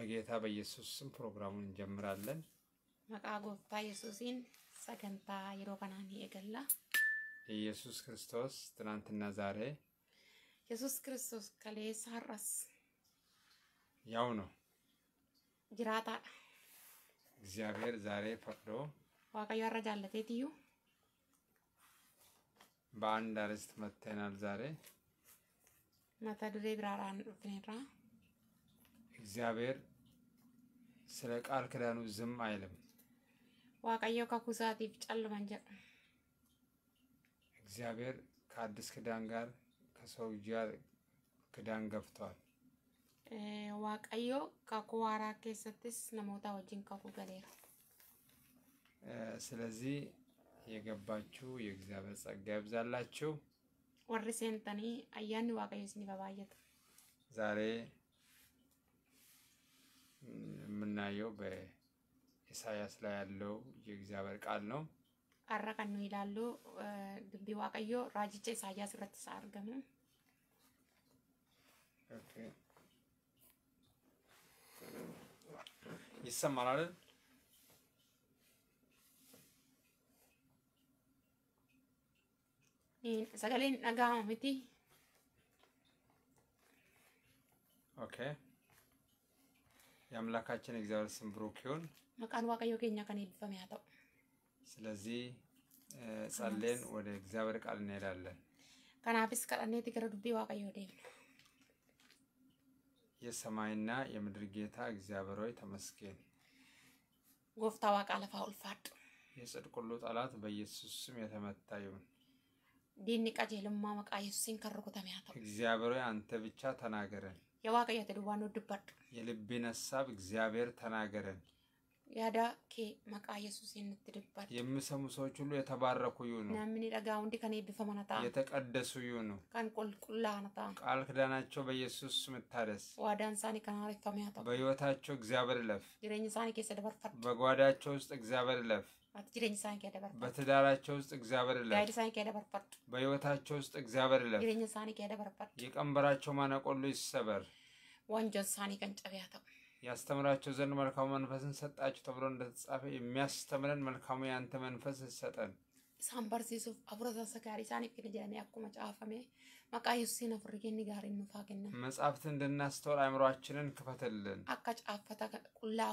በጌታ በኢየሱስ ስም ፕሮግራሙን እንጀምራለን። መቃ ጎብታ ኢየሱሲን ሰገንታ የገላ ኢየሱስ ክርስቶስ ትናንትና ዛሬ ኢየሱስ ክርስቶስ ከሌ ሀራስ ያው ነው ጅራታ እግዚአብሔር ዛሬ ፈቅዶ ዋቀዮ አረጃለቴት እዩ በአንድ አርስት መጥተናል። ዛሬ መተዱሬ ብራራን ፍኔራ እግዚአብሔር ስለ ቃል ኪዳኑ ዝም አይልም። ዋቀዮ ከኩሳቲፍ ጨልመን ጀ እግዚአብሔር ከአዲስ ኪዳን ጋር ከሰው ጋር ኪዳን ገብቷል። ዋቀዮ ከኩዋራ ኬሰትስ ነሞታ ወጅን ከኩ ገሌራ ስለዚህ የገባችሁ የእግዚአብሔር ጸጋ ይብዛላችሁ። ወርሴንተኒ አያን ዋቀዮ ስኒ በባየት ዛሬ የምናየው በኢሳያስ ላይ ያለው የእግዚአብሔር ቃል ነው። አረቀኑ ይላሉ ግቢ ዋቀዮ ራጅቼ ኢሳያስ ረትሳ አርገሙ ይሰማል። ሰገሌን ነጋ ሚቲ ኦኬ የአምላካችን እግዚአብሔር ስም ብሩክ ይሁን። መቃን ዋቀዮ ኬኛ ከኔ ቢፈም ያጠው። ስለዚህ ጸሌን ወደ እግዚአብሔር ቃል እንሄዳለን። ከናፊስ ቀጠኔ ትግረ ዱቤ ዋቀዮ ዴም የሰማይና የምድር ጌታ እግዚአብሔር ሆይ ተመስገን። ጎፍታ ዋቃ ለፋ ኡልፋድ የጽድቅ ሁሉ ጠላት በኢየሱስ ስም የተመታ ይሁን። ዲኒ ቀጀልማ መቃ ኢየሱስን ከርኩተም ያጠው። እግዚአብሔር ሆይ አንተ ብቻ ተናገረን። የዋቀያ ልዋን ወድባድ የልቤን ሀሳብ እግዚአብሔር ተናገረን። ያዳ ኬ መቃ ኢየሱስ የምትድባድ የምሰሙ ሰዎች ሁሉ የተባረኩ ይሁኑ። ናምን ደጋ ወንዲ ከኔ ቢፈመናታ የተቀደሱ ይሁኑ። ካን ቁልቁላናታ ቃል ክዳናቸው በኢየሱስ ምታደስ ዋዳን ሳኒ ከናሪፍ ከሚያታ በህይወታቸው እግዚአብሔር ለፍ ጅረኝ ሳኒ ኬሰ ደበርፈድ በጓዳቸው ውስጥ እግዚአብሔር ለፍ በትዳራቸው ውስጥ እግዚአብሔር ይለፍ። በህይወታቸው ውስጥ እግዚአብሔር ይለፍ። የቀንበራቸው ሳኒ ሁሉ ይሰበር። ያስተምራቸው ዘንድ መልካሙ መንፈስን ሰጣቸው ተብሎ እንደተጻፈ የሚያስተምረን መልካሙ የአንተ መንፈስ ይሰጠን። ሳንበርሲሱ barsiisuuf afuurasa gaarii isaaniif kenna jedhamee akkuma caafame maqaa yesuusiin መጽሐፍትን እንድናስተውል አእምሯችንን ክፈትልን። akka caafata qullaa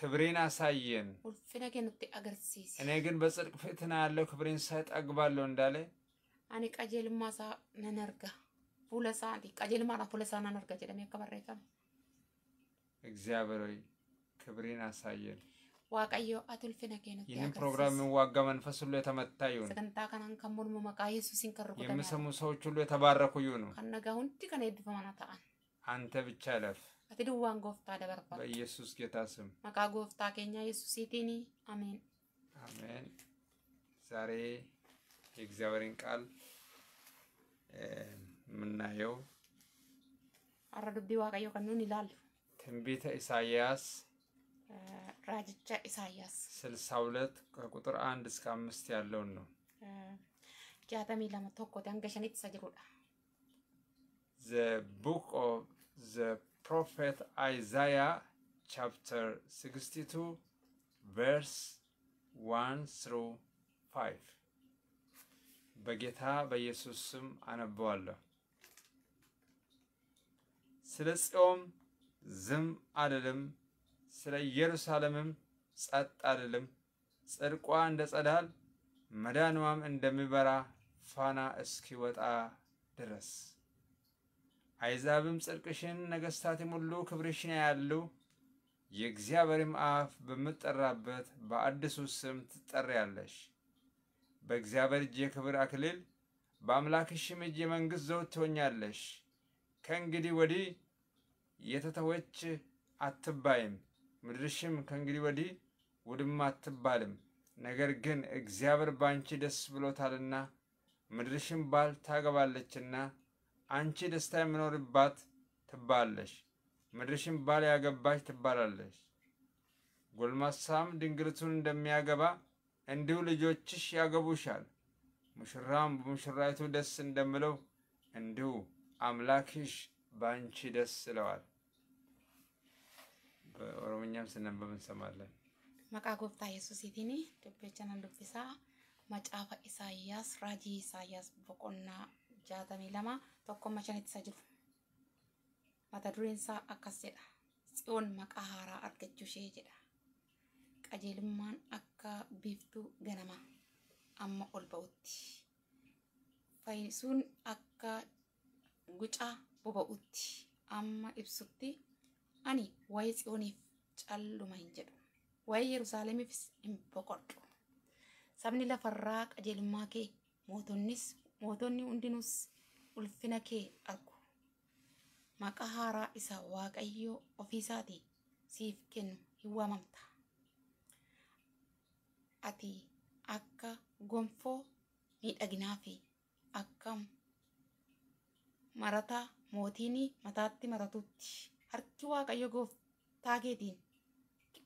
ክብሬን አሳየን። አገርሲስ እኔ ግን በጽድቅ ፍትህን ያለው ክብሬን ሳጠግባለሁ እንዳለ ቀጀልማ ሳ ቀጀልማ ና እግዚአብሔር ክብሬን አሳየን። ዋቀዮ ይህን ፕሮግራም የሚዋጋ መንፈስ ሁሉ የተመታ ይሁን። ከናን የሚሰሙ ሰዎች ሁሉ የተባረኩ ይሁኑ። ከነጋ ሁንቲ ከነ ተአን አንተ ብቻ ለፍ ati duwwaan gooftaa dabarfata. Yesus ጌታ ስም maqaa gooftaa keenya yesuusiitiin አሜን። አሜን። ዛሬ የእግዚአብሔርን ቃል የምናየው አረ ዱቢ ዋቀዮ ከኑን ይላሉ ትንቢተ ኢሳይያስ ራጅቻ ኢሳይያስ ስልሳ ሁለት ከቁጥር አንድ እስከ አምስት ያለውን ነው። ጃተሚ ለመ ቶኮ ሰጅሩዳ ዘ ቡክ ኦፍ ዘ prophet Isaiah chapter 62 verse 1 through 5 በጌታ በኢየሱስ ስም አነበዋለሁ። ስለ ጽዮም ዝም አልልም፣ ስለ ኢየሩሳሌምም ጸጥ አልልም። ጽድቋ እንደ ጸዳል መዳንዋም እንደሚበራ ፋና እስኪወጣ ድረስ አይዛብም ጽድቅሽን፣ ነገስታት ሁሉ ክብርሽን ያሉ የእግዚአብሔርም አፍ በምትጠራበት በአዲሱ ስም ትጠሪያለሽ። በእግዚአብሔር እጅ የክብር አክሊል በአምላክሽም እጅ የመንግሥት ዘውድ ትሆኛለሽ። ከእንግዲህ ወዲህ የተተወች አትባይም፣ ምድርሽም ከእንግዲህ ወዲህ ውድማ አትባልም። ነገር ግን እግዚአብሔር ባንቺ ደስ ብሎታልና ምድርሽም ባል ታገባለችና አንቺ ደስታ የምኖርባት ትባለሽ፣ ምድርሽን ባል ያገባች ትባላለሽ። ጎልማሳም ድንግልቱን እንደሚያገባ እንዲሁ ልጆችሽ ያገቡሻል። ሙሽራም በሙሽራይቱ ደስ እንደምለው እንዲሁ አምላክሽ በአንቺ ደስ ይለዋል። በኦሮምኛም ስነበብ እንሰማለን። መቃ ጎብታ የሱስ ይቲኒ ዱቤቸነን ዱብሳ መጫፈ ኢሳያስ ራጂ ኢሳያስ በቆና ጃተሚ ለማ tokkomma shanitti isa jiru. Mata dureen isaa akkas jedha. Tsiyoon maqaa haaraa argachuu ishee jedha. Qajeelummaan akka biiftuu ganamaa amma ol ba'utti. Fayyisuun akka gucaa boba'utti amma ibsutti ani waa'ee tsiyooniif calluma hin jedhu. Waa'ee Yerusaalemiifis hin boqodhu. Sabni lafarraa qajeelummaa kee mootonni hundinuus ulfina kee argu. Maqaa haaraa isa Waaqayyo ofiisaati siif kennu hiwwamamta. Ati akka gonfoo miidhaginaafi akka marata mootiin mataatti maratutti harki waaqayyo gooftaa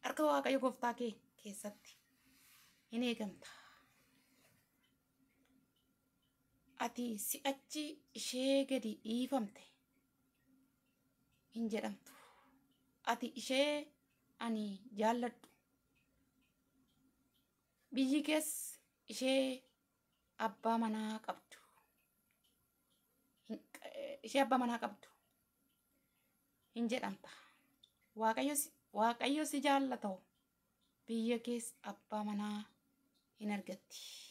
harka waaqayyo gooftaa keessatti in eegamta. ati si'achi ishee gadi dhiifamte hin jedhamtu ati ishee ani jaalladhu biyyi kees ishee abbaa manaa qabdu ishee abbaa manaa qabdu hin jedhamta waaqayyo si jaallatoo biyya kees abbaa manaa hin argatti.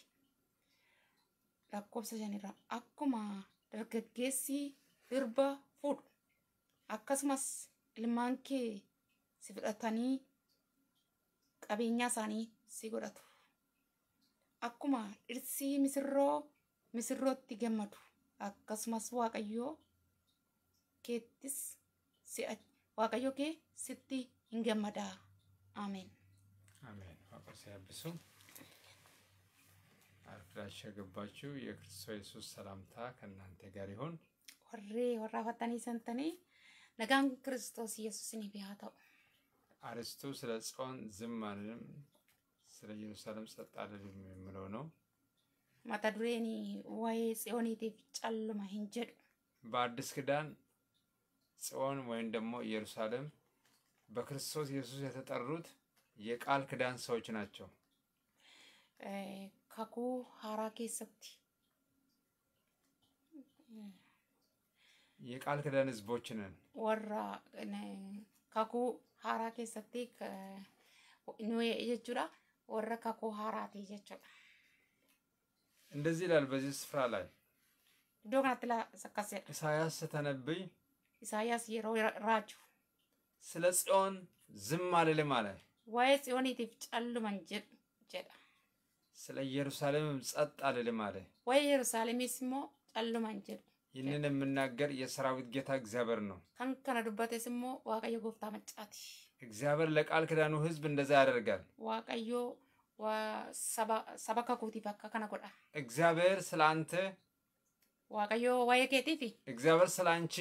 aku lakkoofsa akkuma dargaggeessi hirba fuudhu akkasumas ilmaan kee si fudhatanii qabeenya isaanii si godhatu akkuma dhirsi misirroo misirrootti gammadu akkasumas waaqayyoo keettis waaqayyoo kee sitti hin gammadaa. Amin, Aamen. Waaqa si ስላሸገባችሁ የክርስቶስ ኢየሱስ ሰላምታ ከእናንተ ጋር ይሁን። ወሬ ወራ ፈጠኒ ሰንተኒ ነጋን ክርስቶስ ኢየሱስን ይብያተው አርስቱ ስለ ጽዮን ዝም አንልም፣ ስለ ኢየሩሳሌም ጸጥ አንልም የሚለው ነው። ማታ ዱሬኒ ወይ ጽዮኒቲፍ ጨልማ ሂንጀዱ በአዲስ ክዳን ጽዮን ወይም ደግሞ ኢየሩሳሌም በክርስቶስ ኢየሱስ የተጠሩት የቃል ክዳን ሰዎች ናቸው። kakuu haaraa keessatti የቃል ኪዳን ህዝቦች ነን። ወራ ካኩ ሀራ ኬሰቲ ኑዬ ጀቹዳ ወረ ካኩ ሀራቴ ጀቹዳ እንደዚህ ይላል። በዚህ ስፍራ ላይ ዶ ከናትላ ሰካሴ ኢሳያስ ስተነብይ ኢሳያስ የሮ ራጁ ስለ ጽዮን ዝም አልልም አለ ዋይ ጽዮን ኢቲፍ ጨልመን ጀዳ ስለ ኢየሩሳሌምም ጸጥ አልልም አለ። ወይ ኢየሩሳሌም ስሞ ጨልማን ጀዱ ይህንን የምናገር የሰራዊት ጌታ እግዚአብሔር ነው። ከንከነ ዱበቴ ስሞ ዋቀዮ ጎፍታ መጫት እግዚአብሔር ለቃል ክዳኑ ህዝብ እንደዛ ያደርጋል። ዋቀዮ ሰበከኩቲ በካ ከነጎዳ እግዚአብሔር ስለ አንተ ዋቀዮ ዋየ እግዚአብሔር ስለ አንቺ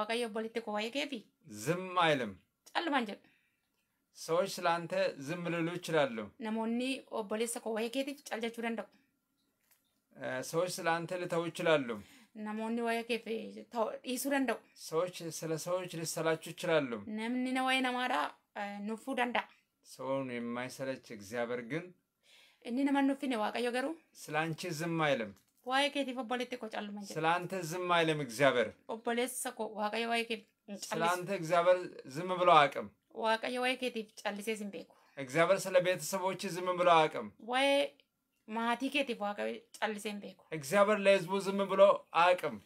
ዋቀዮ ቦሊቲኮ ዋየ ዝም አይልም ጨልማን ጀዱ ሰዎች ስለ አንተ ዝም ልሉ ይችላሉ። ነሞኒ ኦቦሌሰ ኮ ወየ ኬቲፍ ጫልጀቹ ደንደቁ ሰዎች ስለ አንተ ልተው ይችላሉ። ነሞኒ ወየ ኬፍ ዲሱ ደንደቁ ሰዎች ስለ ሰዎች ሊሰላችሁ ይችላሉ። ነምኒ ነ ወየ ነማዳ ኑፉ ደንዳ ሰውን የማይሰለች እግዚአብሔር ግን እኒ ነማን ነው ዋቀዮ ገሩ ስለ አንቺ ዝም አይልም። ዋየ ኬቲፍ ኦቦሌቴ ኮ ጫሉመ ስለ አንተ ዝም አይልም እግዚአብሔር ኦቦሌሰ ኮ ዋቀዮ ዋየ ኬፍ ስለ አንተ እግዚአብሔር ዝም ብሎ አቅም waaqayyo waa'ee keetiif callisees hin እግዚአብሔር ስለ ቤተሰቦች ዝም ብሎ አያውቅም። ወይ ማቲ keetiif waaqayyo ጫልሴ hin እግዚአብሔር ለህዝቡ ዝም ብሎ አያውቅም።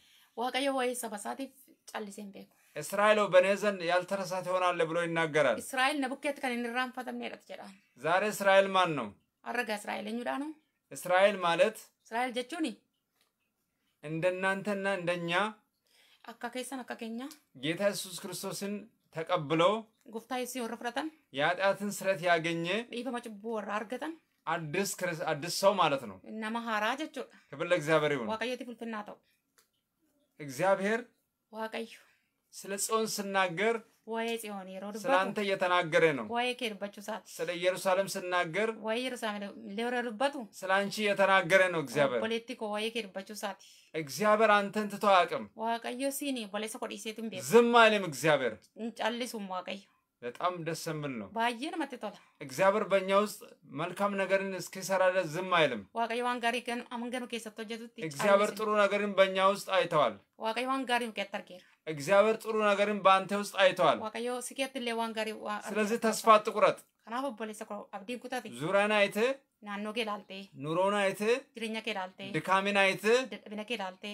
waaqayyo waa'ee saba ጫልሴ callisee እስራኤል በእኔ ዘንድ ያልተረሳት ትሆናለህ ብሎ ይናገራል። እስራኤል ነቡኬት ከን እንራንፈተምኔ ደት ጀዳን ዛሬ እስራኤል ማን ነው? አረጋ እስራኤል እኙዳ ነው። እስራኤል ማለት እስራኤል ጀቹኒ እንደናንተና እንደኛ አካ አካከኛ ጌታ ኢየሱስ ክርስቶስን ተቀብለው ጉፍታይ ሲወር ፍረጠን የኃጢአትን ስረት ያገኘ ኢፈመ ጭቦ ወራ አርገጠን አዲስ አዲስ ሰው ማለት ነው። እነማ ሀራ ጀቹ ክብር ለእግዚአብሔር ይሁን። ዋቀየቲ ፍልፍና ተው እግዚአብሔር ዋቀዩ ስለ ጽዮን ስናገር ወይ ጽዮን ይሮድ ስለ አንተ እየተናገረ ነው። ወይ ከሄድባችሁ ሰዓት ስለ ኢየሩሳሌም ስናገር ወይ ኢየሩሳሌም ለወረዱበቱ ስለ አንቺ እየተናገረ ነው እግዚአብሔር ፖለቲኮ ወይ ከሄድባችሁ ሰዓት እግዚአብሔር አንተን ትቶ አያውቅም። ዋቀዮ ሲኒ ቦሌሰ ቆዲሴቱም ዝም አይልም እግዚአብሔር እንጫልሱም ዋቀዩ በጣም ደስ የሚል ነው። ባየን መጥቷል። እግዚአብሔር በእኛ ውስጥ መልካም ነገርን እስኪሰራ ዝም አይልም። ዋቀዋን ጋሪ አመንገኑ ኬሰቶ ጀቱት እግዚአብሔር ጥሩ ነገርን በእኛ ውስጥ አይተዋል። ዋቀዋን ጋሪ ኬተርጌር እግዚአብሔር ጥሩ ነገርን በአንተ ውስጥ አይተዋል። ዋቀዮ ስኬት ጋሪ ስለዚህ ተስፋ አትቁረጥ። Kanaaf obboleessa koo abdiin kutate. Zura naayite. Naannoo kee ilaalte. Nuroo naayite. Jireenya kee ilaalte. Dikaami naayite. Dadhabina kee ilaalte.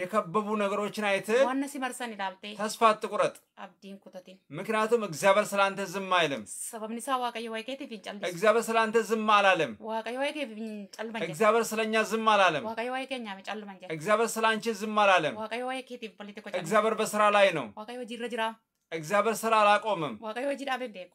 የከበቡ ነገሮችን አይተህ ዋነ ሲመርሰን ይላልቴ ተስፋ አትቁረጥ። አብዲን ኩተቲን ምክንያቱም እግዚአብሔር ስላንተ ዝም አይልም። ሰበብን ሳ ዋቀየ ወይ ኬቲፍ ይንጨልመኝ እግዚአብሔር ስላንተ ዝም አላለም። ዋቀየ ወይ ኬቲፍ ይንጨልመኝ እግዚአብሔር ስለኛ ዝም አላለም። ዋቀየ ወይ ኬኛ ይጨልመኝ እግዚአብሔር ስላንቺ ዝም አላለም። ዋቀየ ወይ ኬቲፍ ፖለቲኮ እግዚአብሔር በስራ ላይ ነው። ዋቀየ ወይ ጅራ ጅራ እግዚአብሔር ስራ አላቆምም። ዋቀየ ወይ ጅራ ቤንዴኮ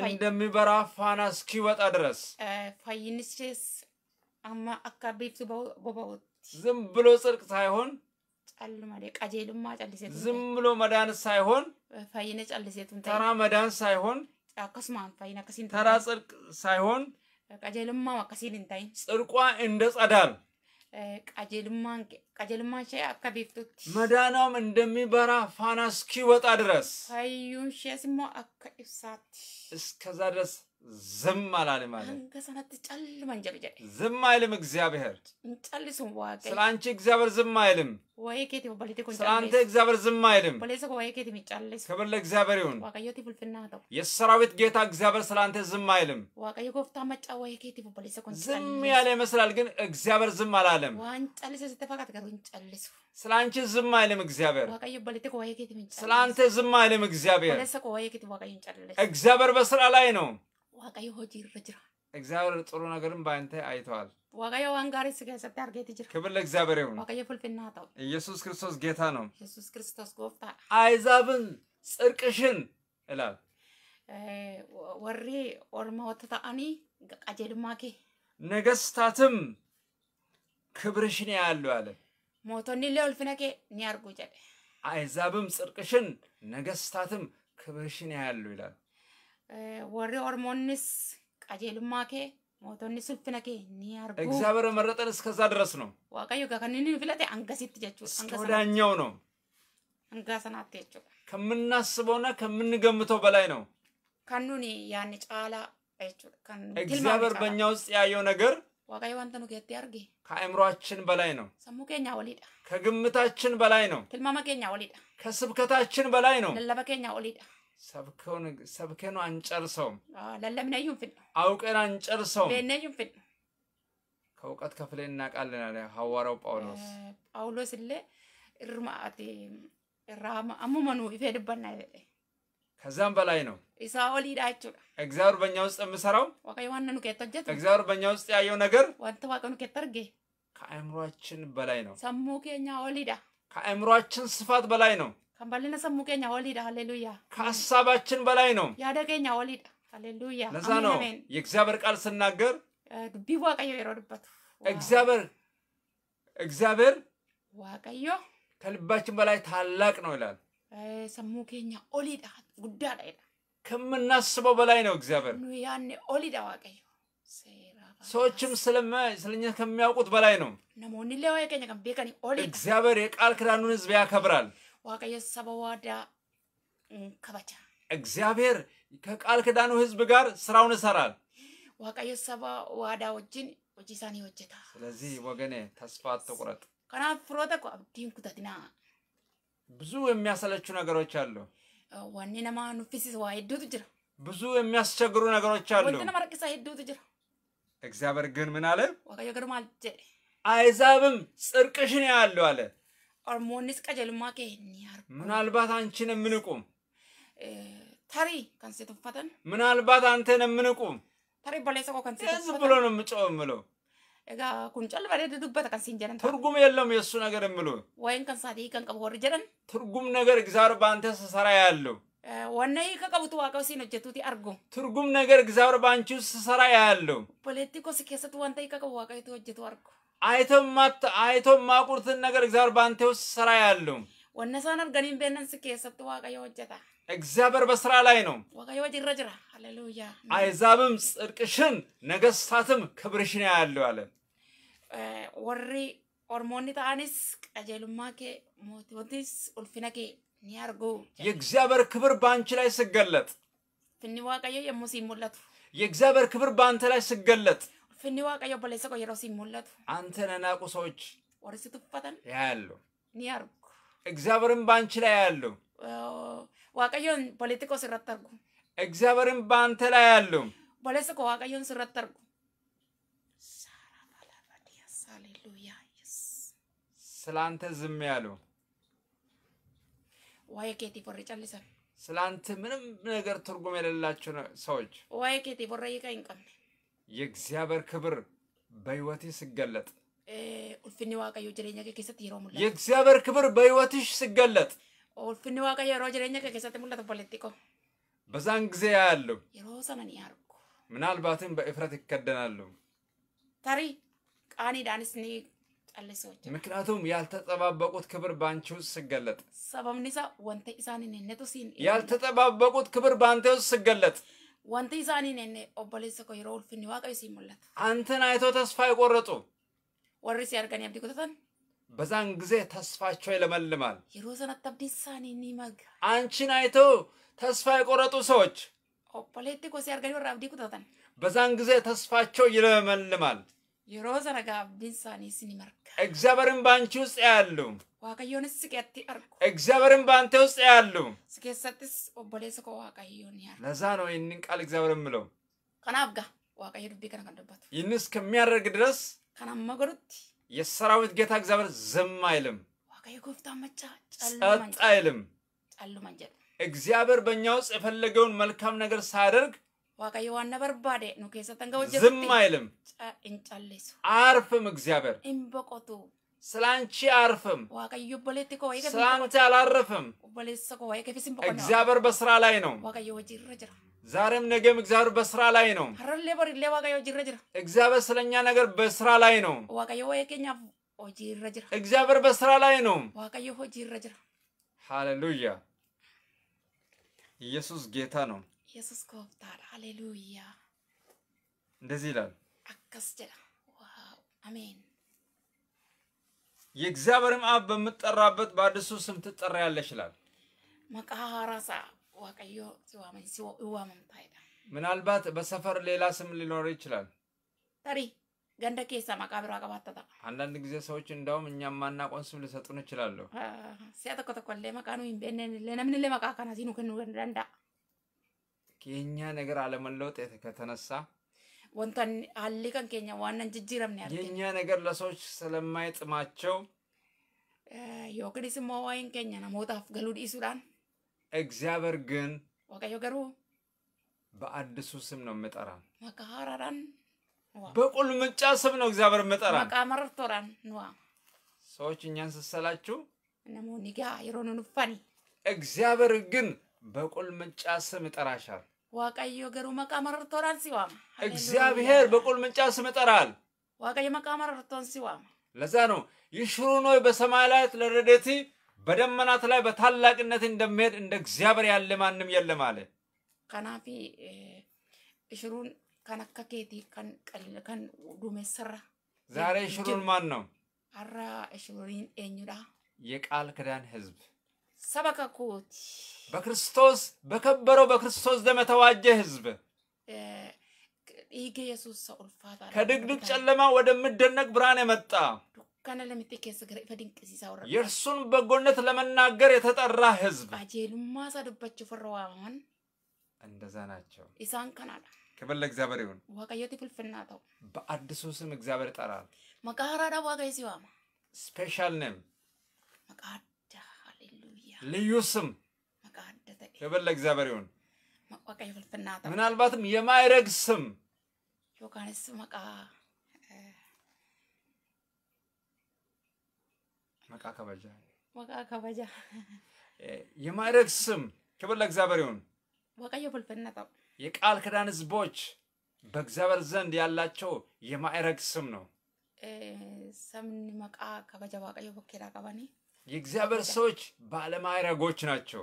እንደሚበራ ፋና እስኪወጣ ድረስ ፋይንስስ አማ አካቤቱ በበውት ዝም ብሎ ጽድቅ ሳይሆን ዝም ብሎ መዳን ሳይሆን ፋይነ ጨልሴቱን ተራ መዳን ሳይሆን ተራ ጽድቅ ሳይሆን ቀጀልማ ወከሲን እንታይ እንደ ጸዳል ቀጀልማሸ አከ ቤፍቶት መዳናም እንደሚበራ ዝም አላለ ማለት ዝም አይልም እግዚአብሔር። ስለ አንቺ እግዚአብሔር ዝም አይልም። ስለ አንተ እግዚአብሔር ዝም አይልም። ክብር ለእግዚአብሔር ይሁን። የሰራዊት ጌታ እግዚአብሔር ስለ አንተ ዝም አይልም። ዝም ያለ ይመስላል፣ ግን እግዚአብሔር ዝም አላለም። ስለ አንቺ ዝም አይልም እግዚአብሔር። ስለ አንተ ዝም አይልም እግዚአብሔር። እግዚአብሔር በስራ ላይ ነው። waaqayyo ሆጂ irra jira እግዚአብሔር ጥሩ ነገርም በአንተ አይተዋል waaqayyo waan gaarii si keessatti argeeti ክብር ለእግዚአብሔር ይሁን waaqayyo ፍልፍልና ta'u ኢየሱስ ክርስቶስ ጌታ ነው ኢየሱስ ክርስቶስ ጎፍታ አይዛብን ጽድቅሽን ይላል ወሪ ኦርሞት ta'ani qajeelummaa kee ነገስታትም ክብርሽን ያሉ አለ ሞቶኒ ለልፍነ ኬ ኒ አይዛብም ጽድቅሽን ነገስታትም ክብርሽን ያሉ ይላል warri Ormoonnis qajeelummaa kee mootonni sulfina kee ni argu. እግዚአብሔር መረጠን እስከዛ ድረስ ነው። waaqayyo gaa kan inni filate angasitti jechuudha. እስከ ወዳኛው ነው። hanga sanaatti jechuudha. ከምናስበውና ከምንገምተው በላይ ነው። kan nuni yaanne caala jechuudha. kan እግዚአብሔር በእኛ ውስጥ ያየው ነገር ዋጋዬ ዋንተ ኑ ጌቴ አርጌ ከአእምሯችን በላይ ነው። ሰሙ ኬኛ ወሊዳ ከግምታችን በላይ ነው። ትልማማ ኬኛ ወሊዳ ከስብከታችን በላይ ነው። ለለበ ኬኛ ወሊዳ ሰብከኑ አንጨርሰውም። ለለምነዩም ፍል አውቀን አንጨርሰውም። ቤነዩም ፍል ከእውቀት ከፍለን እናውቃለን አለ ሐዋርያው ጳውሎስ። ጳውሎስ ለ ርማአቴ ራማ አሙመኑ ይፌድበና ይበለ ከዛም በላይ ነው። ኢሳ ወሊዳችሁ እግዚአብሔር በእኛ ውስጥ የምሰራው ወቀይዋነ ኑኬት ተጀት እግዚአብሔር በእኛ ውስጥ ያየው ነገር ወንተ ዋቀ ኑኬት ከአእምሯችን በላይ ነው። ሰሙ ኬኛ ወሊዳ ከአእምሯችን ስፋት በላይ ነው። Kembali sembuh kenya ከሀሳባችን በላይ ነው። ያደ ወሊድ ወሊዳ ሃሌሉያ። ለዛ ነው የእግዚአብሔር ቃል ስናገር ዱቢ eh, ዋቀዮ ይሮድበት እግዚአብሔር እግዚአብሔር ዋቀዮ ከልባችን በላይ ታላቅ ነው ይላል። ሰሙ eh, ኬኛ ኦሊዳ ከምናስበው በላይ ነው እግዚአብሔር ያኔ ኦሊዳ ዋቀዮ ሰዎችም ስለኛ ከሚያውቁት በላይ ነው። እግዚአብሔር የቃል ክዳኑን ህዝብ ያከብራል። ዋቀየ saba waadaa kabaja እግዚአብሔር ከቃል ኪዳኑ ህዝብ ጋር ስራውን ይሰራል። ዋቀየ saba waadaa wajjin hojii isaanii ስለዚህ ወገኔ ተስፋ አትቁረጥ። ከናፍ ፍሮተ ኮ አብዲን ኩተትና ብዙ የሚያሰለቹ ነገሮች አሉ። ዋኒ ነማ ኑፊሲስ ዋይዱት ጅራ ብዙ የሚያስቸግሩ ነገሮች አሉ። ወንቲ ነማ ረቂሳ ጅራ እግዚአብሔር ግን ምን አለ? waaqayyo garmaal jedhe አሕዛብም ጽድቅሽን ያያሉ አለ። ኦሮሞnis qajeelummaa keenya argu. ምናልባት አንቺን የምንቁም ተሪ ከንሴ ትፈተን ምናልባት አንተን የምንቁም ተሪ በሌሰ እኮ ከንሴ ትፈተን ዝም ብሎ ነው የምጮህ የምለው ጋ ኩንጨል በሬድ ዱበት ከንሲን ጀረን ትርጉም የለም የእሱ ነገር የምለው ወይን ከንሳቲ ከንቀብ ወር ጀረን ትርጉም ነገር እግዚአብሔር በአንተ ስሰራ ያለው ዋና ይህ ከቀቡት ዋቀው ሲን ጀቱት አርጎ ትርጉም ነገር እግዚአብሔር በአንቺ ስሰራ ያለው ፖለቲኮስ ኬሰት ዋንታ ከቀቡ ዋቀ ጀቱ አርጎ አይቶም ማቁርትን ነገር እግዚአብሔር በአንተ ውስጥ ስራ ያለው ወነሳን አርገኒን ቤነንስ ኬሰት ዋቀዮ ወጀታ እግዚአብሔር በስራ ላይ ነው። ዋቀዮ ወጅረ ጅራ ሃሌሉያ። አይዛብም ጽድቅሽን፣ ነገስታትም ክብርሽን ያለው አለ ወሪ ኦርሞኒ ታአኒስ ቀጀሉማ ኬ ሞቲስ ኡልፊነ ኒያርጉ የእግዚአብሔር ክብር በአንቺ ላይ ስገለጥ ፍኒ ዋቀዮ የሙሲ ሙለቱ የእግዚአብሔር ክብር በአንተ ላይ ስገለጥ ፍኒ waaqayዮ baleessa koo yeroo አንተ ነናቁ ሰዎች ወርሲቱ ፈተን ያያሉ ኒ እግዚአብሔርን ባንቺ ላይ ያሉ waaqayyoon ፖለቲኮ irratti እግዚአብሔርን ባንተ ላይ ያሉ baleessa koo waaqayyoon sirratti ስላንተ ዝም ያሉ ዋይ ኬቲ ቦሬ ጨልሰን ስላንተ ምንም ነገር ትርጉም የሌላቸው ሰዎች ዋይ ኬቲ ቦሬ ይቀኝቀምን የእግዚአብሔር ክብር በህይወቴ ስገለጥ ኡልፍኒ ዋቀዮ ጅሬኛ ከሰት የሮ ሙላ የእግዚአብሔር ክብር በህይወትሽ ስገለጥ ኡልፍኒ ዋቀዮ የሮ ጅሬኛ ከሰት ሙላት ፖለቲኮ በዛን ጊዜ ያያለሁ የሮ ሰነን ያርኩ ምናልባትም በእፍረት ይከደናሉ። ታሪ ቃኒ ዳንስ ኒ ጨልሶች ምክንያቱም ያልተጠባበቁት ክብር ባንቺ ውስጥ ስገለጥ ሰበብኒሳ ወንተ ኢሳኒ ነቱ ሲን ያልተጠባበቁት ክብር ባንተ ውስጥ ስገለጥ wanti isaaniin obboleessa koo yeroo ulfinni waaqa isii mul'ata. Anትን አይቶ ተስፋ የቆረጡ warri si arganii abdii kutatan በዛን ጊዜ ተስፋቸው ይለመልማል። የሮ ሰነት አብዲ ሳኒ ኒመግ አንቺን አይተው ተስፋ የቆረጡ ሰዎች ኦፖሌቲ ጎሴ አርገኒ ወራ አብዲ ኩተተን በዛን ጊዜ ተስፋቸው ይለመልማል። yeroo zaragaabdiinsaan isin marga እግዚአብሔርን ባንቺ ውስጥ ያሉ waaqayyoon siqeetti argu እግዚአብሔርን ባንተ ውስጥ ያሉ siqeessattis obboleessa koo waaqayyoon ni argu ለዛ ነው ይህንን ቃል እግዚአብሔር የምለው kanaaf gaa waaqayyo dubbii kana kan dubbatu ይህን እስከሚያደርግ ድረስ kanamma godhutti የሰራዊት ጌታ እግዚአብሔር ዝም አይልም waaqayyo gooftaan macha ጸጥ አይልም ጨልማን jedha እግዚአብሔር በእኛ ውስጥ የፈለገውን መልካም ነገር ሳያደርግ ዋቀዮ ዋነ በርባዴ ኑ ኬሰ ተንገው ጀርቲ ዝም አይልም እንጫለሱ አርፍም እግዚአብሔር እንበቆቱ ስላንቺ አርፍም ዋቀዮ በለቲ ኮ ይገም ስላንቺ አላርፍም በለሰ ኮ ይገፊ ሲምቆና እግዚአብሔር በስራ ላይ ነው ዋቀዮ ወጅረ ዛሬም ነገም እግዚአብሔር በስራ ላይ ነው ሀረሌ በርሌ ዋቀዮ ጅረ እግዚአብሔር ስለኛ ነገር በስራ ላይ ነው ዋቀዮ ወይከኛ ወጅረ ጅራ እግዚአብሔር በስራ ላይ ነው ዋቀዮ ወጅረ ጅራ ሃሌሉያ ኢየሱስ ጌታ ነው ኢየሱስ ጎፍታዳ አሌሉያ። እንደዚህ ይላል አከስ ዋው አሜን። የእግዚአብሔርም አብ በምትጠራበት በአዲሱ ስም ትጠራያለሽ ይላል። መቃ ዋቀዮ ሲዋመን ሲዋመምታ ይላል። ምናልባት በሰፈር ሌላ ስም ሊኖር ይችላል። ተሪ ገንደ ኬሳ መቃብራ አቀባተታ አንዳንድ ጊዜ ሰዎች እንዳውም እኛም ማናቆን ስም ሊሰጡን ይችላሉ። ሲያ ተኮ ተኮ መቃኑ ይንቤነን ለነምን ለመቃ ከናሲኑ ከኑ ገንዳንዳ የእኛ ነገር አለመለወጥ ከተነሳ ወንታን አሊቀን ኬኛ ዋናን ጅጅረምነ የእኛ ነገር ለሰዎች ስለማይጥማቸው ዮክኒስ ሞ ዋይን ኬኛ ነሞታፍ ገሉ ዲሱዳን እግዚአብሔር ግን ወቀዮ ገሩ በአዲሱ ስም ነው የምጠራን። መቃራራን በቁልምጫ ስም ነው እግዚአብሔር የምጠራን። መቃመርቶራን ንዋ ሰዎች እኛን ስሰላችሁ ነሞኒ የሮኑ ንፋኒ እግዚአብሔር ግን በቁልምጫ ስም ይጠራሻል። ዋቀዮ ገሩ መቃመር ርቶራል ሲዋም እግዚአብሔር በቁልምጫ ስም ይጠራል። ዋቀዮ መቃመር ርቶን ሲዋም ለዛ ነው ይሽሩ ይሽሩኖይ በሰማይ ላይ ለረዴቲ በደመናት ላይ በታላቅነት እንደሚሄድ እንደ እግዚአብሔር ያለ ማንም የለም አለ። ከናፊ ሽሩን ከነከ ኬቲ ከን ዱሜሰራ ዛሬ ሽሩን ማን ነው? አራ ሽሩሪን ኤኙዳ የቃል ክዳን ህዝብ ሰበከኩት። በክርስቶስ በከበረው በክርስቶስ ደም የተዋጀ ህዝብ ከድቅድቅ ጨለማ ወደምደነቅ ብርሃን የመጣ የእርሱን በጎነት ለመናገር የተጠራ ህዝብ እንደዛ ናቸው። ኢሳን ከናላ ክብር ለእግዚአብሔር ይሁን። ፍልፍና ተው በአዲሱ ስም እግዚአብሔር ይጠራል። መቃራዳ ዋቀይ ሲዋማ ስፔሻል ኔም መቃድ ልዩ ስም ክብር ለእግዚአብሔር ይሁን። ምናልባትም የማይረግ ስም መቃ ከበጃ መቃ ከበጃ የማይረግ ስም ክብር ለእግዚአብሔር ይሁን። ወቀየ ፍልፍነታው የቃል ኪዳን ህዝቦች በእግዚአብሔር ዘንድ ያላቸው የማዕረግ ስም ነው። ሰምን መቃ ከበጀ ዋቀየ ወኬዳ ቀበኔ የእግዚአብሔር ሰዎች ባለማይረጎች ናቸው።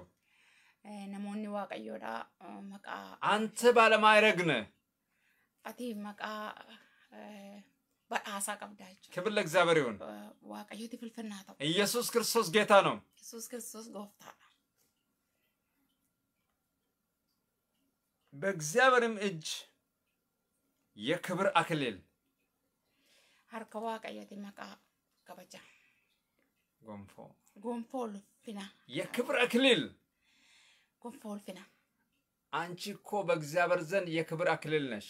ነሞኒ ዋቀዮዳ መቃ አንተ ባለማይረግ ነ አቲ መቃ በአሳ ቀብዳቸው ክብር ለእግዚአብሔር ይሁን። ዋቀዮ ፍልፍና ተው ኢየሱስ ክርስቶስ ጌታ ነው። ኢየሱስ ክርስቶስ ጎፍታ በእግዚአብሔርም እጅ የክብር አክሊል ሀርከ ዋቀዮቲ መቃ ከበጃ ጎንፎ ጎንፎ ሉፊና የክብር አክሊል ጎንፎ ሉፊና አንቺ እኮ በእግዚአብሔር ዘንድ የክብር አክሊል ነሽ።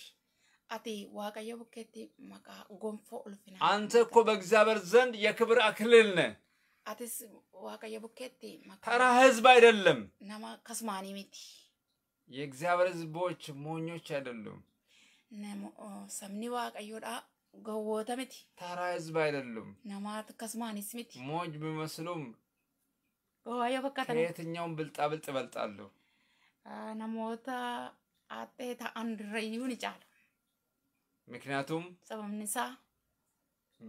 አቲ ዋቀየ ቡኬቲ መቃ ጎንፎ ኡልፊና አንተ እኮ በእግዚአብሔር ዘንድ የክብር አክሊል ነ አቲስ ዋቀየ ቡኬቲ ተራ ህዝብ አይደለም። ነማ ከስማኒ ሚቲ የእግዚአብሔር ህዝቦች ሞኞች አይደሉም። ሰምኒ ዋቀዮዳ ገወተ ምት ተራ ህዝብ አይደሉም። ነማት ከስማን ስሚት ሞጅ ቢመስሉም ወዮ በቃ የትኛውን ብልጣ ብልጥ ይበልጣሉ። ነሞታ አጤታ አንድ ረዩን ይጫሉ። ምክንያቱም ሰበምንሳ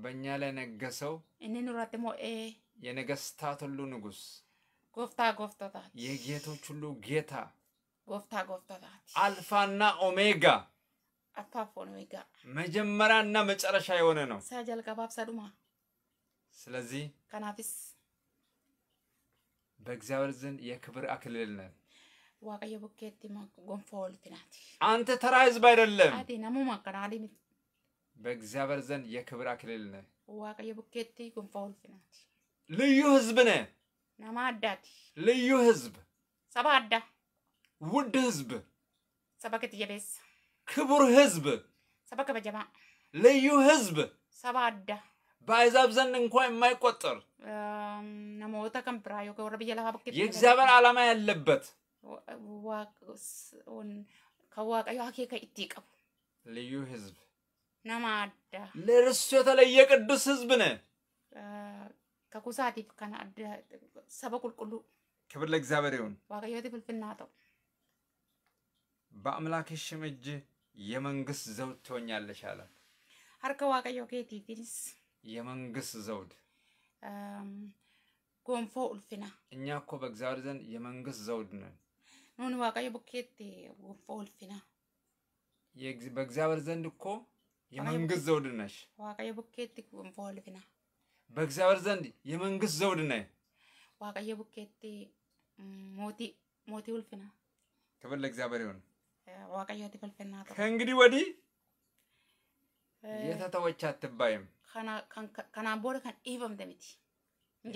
በእኛ ላይ ነገሰው እኔ ኑራት ሞ የነገስታት ሁሉ ንጉስ ጎፍታ ጎፍቶታት የጌቶች ሁሉ ጌታ ጎፍታ ጎፍቶታት አልፋና ኦሜጋ አፋፎ ነው ይጋ መጀመሪያ እና መጨረሻ የሆነ ነው። ሳጀል ቀባብ ሰዱማ ስለዚህ ከናፊስ በእግዚአብሔር ዘንድ የክብር አክሊል ነን። ዋቀየ ቡኬቲ ጎንፎ ወልቲ ናት። አንተ ተራ ህዝብ አይደለም። አዲ ነሙ ማቀና በእግዚአብሔር ዘንድ የክብር አክሊል ነህ። ዋቀየ ቡኬቲ ጎንፎ ወልቲ ናት። ልዩ ህዝብ ነ ነማ ልዩ ህዝብ ሰባዳ ውድ ህዝብ ሰበክት የቤሳ ክቡር ህዝብ ሰበከ በጀማ ልዩ ህዝብ ሰባዳ አዳ በአሕዛብ ዘንድ እንኳ የማይቆጠር ነሞተ ከን ብራ ወረ ብየ ለፋ የእግዚአብሔር ዓላማ ያለበት ከዋቀዩ ሀኬከ ኢቲ ቀቡ ልዩ ህዝብ ነማ ለርሱ የተለየ ቅዱስ ህዝብ ነ ከኩሳቲፍ ከን ሰበ ቁልቁሉ ክብር ለእግዚአብሔር ይሁን። ዋቀዮቲ ፍልፍና ተው በአምላክሽም እጅ የመንግስት ዘውድ ትሆኛለሽ አላት። ሀርከ ዋቀዮ ኬቲፊንስ የመንግስት ዘውድ ጎንፎ ኡልፊና እኛ እኮ በእግዚአብሔር ዘንድ የመንግስት ዘውድ ነን። ኑን ዋቀዮ ቡኬት ጎንፎ ኡልፊና በእግዚአብሔር ዘንድ እኮ የመንግስት ዘውድ ነሽ። ዋቀዮ ቡኬት ጎንፎ ኡልፊና በእግዚአብሔር ዘንድ የመንግስት ዘውድ ነህ። ዋቀዮ ቡኬት ሞቲ ሞቲ ኡልፊና ክብር ለእግዚአብሔር ይሁን። ዋቀያ ትፈልፈና ከእንግዲህ ወዲህ የተተወች አትባይም። ከናን ከን ኢፈምተ ሚቲ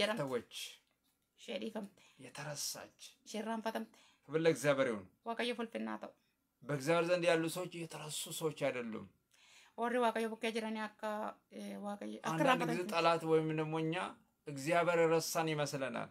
የተተወች ሼድ ኢፈምተ የተረሳች ሽራንፈተምተ ክብለ እግዚአብሔር ይሁን ዋቀዮ ፈልፍና ተው በእግዚአብሔር ዘንድ ያሉ ሰዎች የተረሱ ሰዎች አይደሉም። ወሪ ዋቀዮ ቡኬ ጅረኒ አካ ዋቀዮ አንዳንድ ጊዜ ጠላት ወይም ደግሞ እኛ እግዚአብሔር ረሳን ይመስለናል።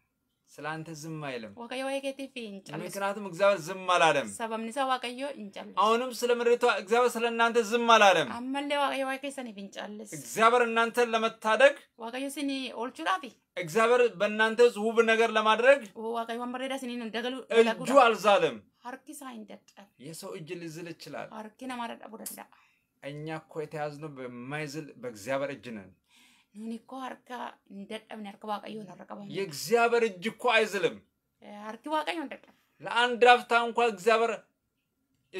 ስለ አንተ ዝም አይልም። ወቀዮ ወይገቲፍ ምክንያቱም እግዚአብሔር ዝም አላለም። አሁንም ስለ ምድሪቷ እግዚአብሔር ስለ እናንተ ዝም አላለም። እግዚአብሔር እናንተን ለመታደግ ዋቀዮ ስኒ ኦልቹራፊ እግዚአብሔር በእናንተ ውብ ነገር ለማድረግ እጁ አልዛለም። ሳይን የሰው እጅ ሊዝል ይችላል። ቡደዳ እኛ እኮ የተያዝነው በማይዝል በእግዚአብሔር እጅ ነን። ኑኒ እኮ ሀርካ እንደጠብን ሀርካ ዋቀዮ ተረቀባ የእግዚአብሔር እጅ እኮ አይዝልም። ሀርኪ ዋቀዮ እንደጠብ ለአንድ አፍታ እንኳ እግዚአብሔር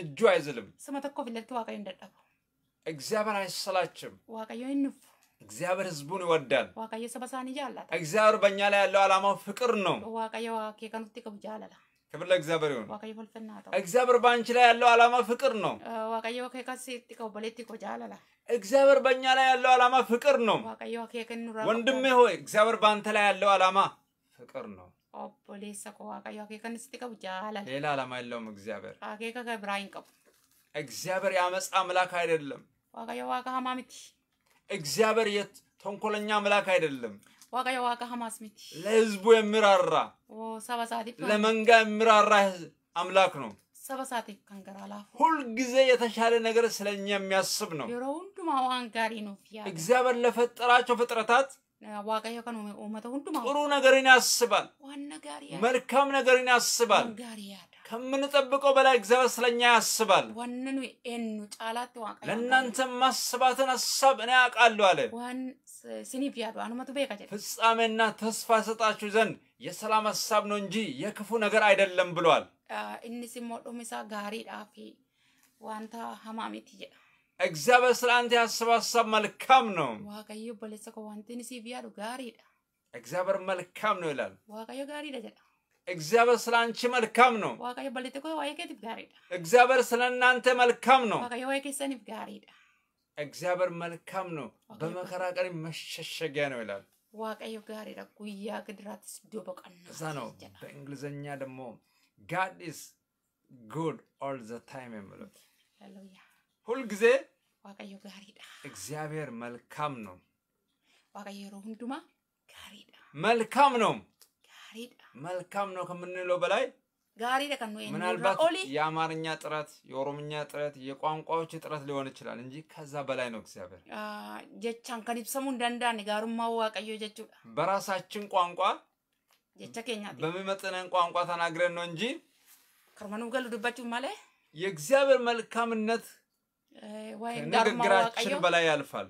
እጁ አይዝልም። ስመ ተኮ ፊትለፊት ዋቀዮ እንደጠብ እግዚአብሔር አይሰላችም። ዋቀዮ ይንፉ እግዚአብሔር ህዝቡን ይወዳል። ዋቀዮ ሰበሳን እያላት እግዚአብሔር በእኛ ላይ ያለው ዓላማው ፍቅር ነው። ዋቀዮ ከኑት ቅብ ጃለላ ክብር ለእግዚአብሔር ይሁን። ዋቀዮ ፈልፍና እግዚአብሔር በአንቺ ላይ ያለው ዓላማ ፍቅር ነው። ዋቀዮ ከካሴ ጥቀው በሌት ቆጃለላ እግዚአብሔር በእኛ ላይ ያለው ዓላማ ፍቅር ነው። ወንድሜ ሆይ እግዚአብሔር በአንተ ላይ ያለው ዓላማ ፍቅር ነው። ሌላ ዓላማ የለውም። እግዚአብሔር እግዚአብሔር የአመፃ አምላክ አይደለም። እግዚአብሔር የተንኮለኛ አምላክ አይደለም። ለህዝቡ የሚራራ ለመንጋ የሚራራ አምላክ ነው። ሁልጊዜ የተሻለ ነገር ስለኛ የሚያስብ ነው። hundumaa waan ነው። nuuf እግዚአብሔር ለፈጠራቸው ፍጥረታት ጥሩ ነገርን ያስባል። መልካም ነገርን ያስባል። ከምንጠብቀው በላይ እግዚአብሔር ስለኛ ያስባል። ለእናንተ ማስባትን ሀሳብ እኔ አውቃለሁ አለ። ፍጻሜና ተስፋ ሰጣችሁ ዘንድ የሰላም ሀሳብ ነው እንጂ የክፉ ነገር አይደለም ብሏል። ኢንስ ኢሞ dhumisaa gaariidhaa fi wanta hamaa miti እግዚአብሔር ስለ አንተ ያሰባሰብ መልካም ነው። ዋቀዮ በለጸቆ ኮ ዋንቲን ሲፍ ጋሪዳ እግዚአብሔር መልካም ነው ይላል። ዋቀዮ ጋሪዳ ጀዳ እግዚአብሔር ስለ አንቺ መልካም ነው። ዋቀዮ በለጸቆ ዋይከት ጋሪዳ እግዚአብሔር ስለ እናንተ መልካም ነው። ዋቀዮ ዋይኬሰኒፍ ጋሪዳ እግዚአብሔር መልካም ነው፣ በመከራ ቀን መሸሸጊያ ነው ይላል። ዋቀዮ ጋሪዳ ጉያ ግድራትስ ዶበቀና እዛ ነው። በእንግሊዘኛ ደግሞ ጋድ ኢዝ ጉድ ኦል ዘ ታይም የሚሉት ሁልጊዜ waaqayyo gaariidha. እግዚአብሔር መልካም ነው። waaqayyo yeroo hundumaa gaariidha. መልካም ነው። gaariidha. መልካም ነው ከምንለው በላይ ጋሪደ ከኖ ምናልባት የአማርኛ ጥረት፣ የኦሮምኛ ጥረት፣ የቋንቋዎች ጥረት ሊሆን ይችላል እንጂ ከዛ በላይ ነው እግዚአብሔር ጀቻን ከን እንዳንዳን ጋሩማ ዋቀዮ ጀቹ በራሳችን ቋንቋ ጀቻ በሚመጥነን ቋንቋ ተናግረን ነው እንጂ ከርመኑ ገሉ የእግዚአብሔር መልካምነት ከንግግራችን በላይ ያልፋል።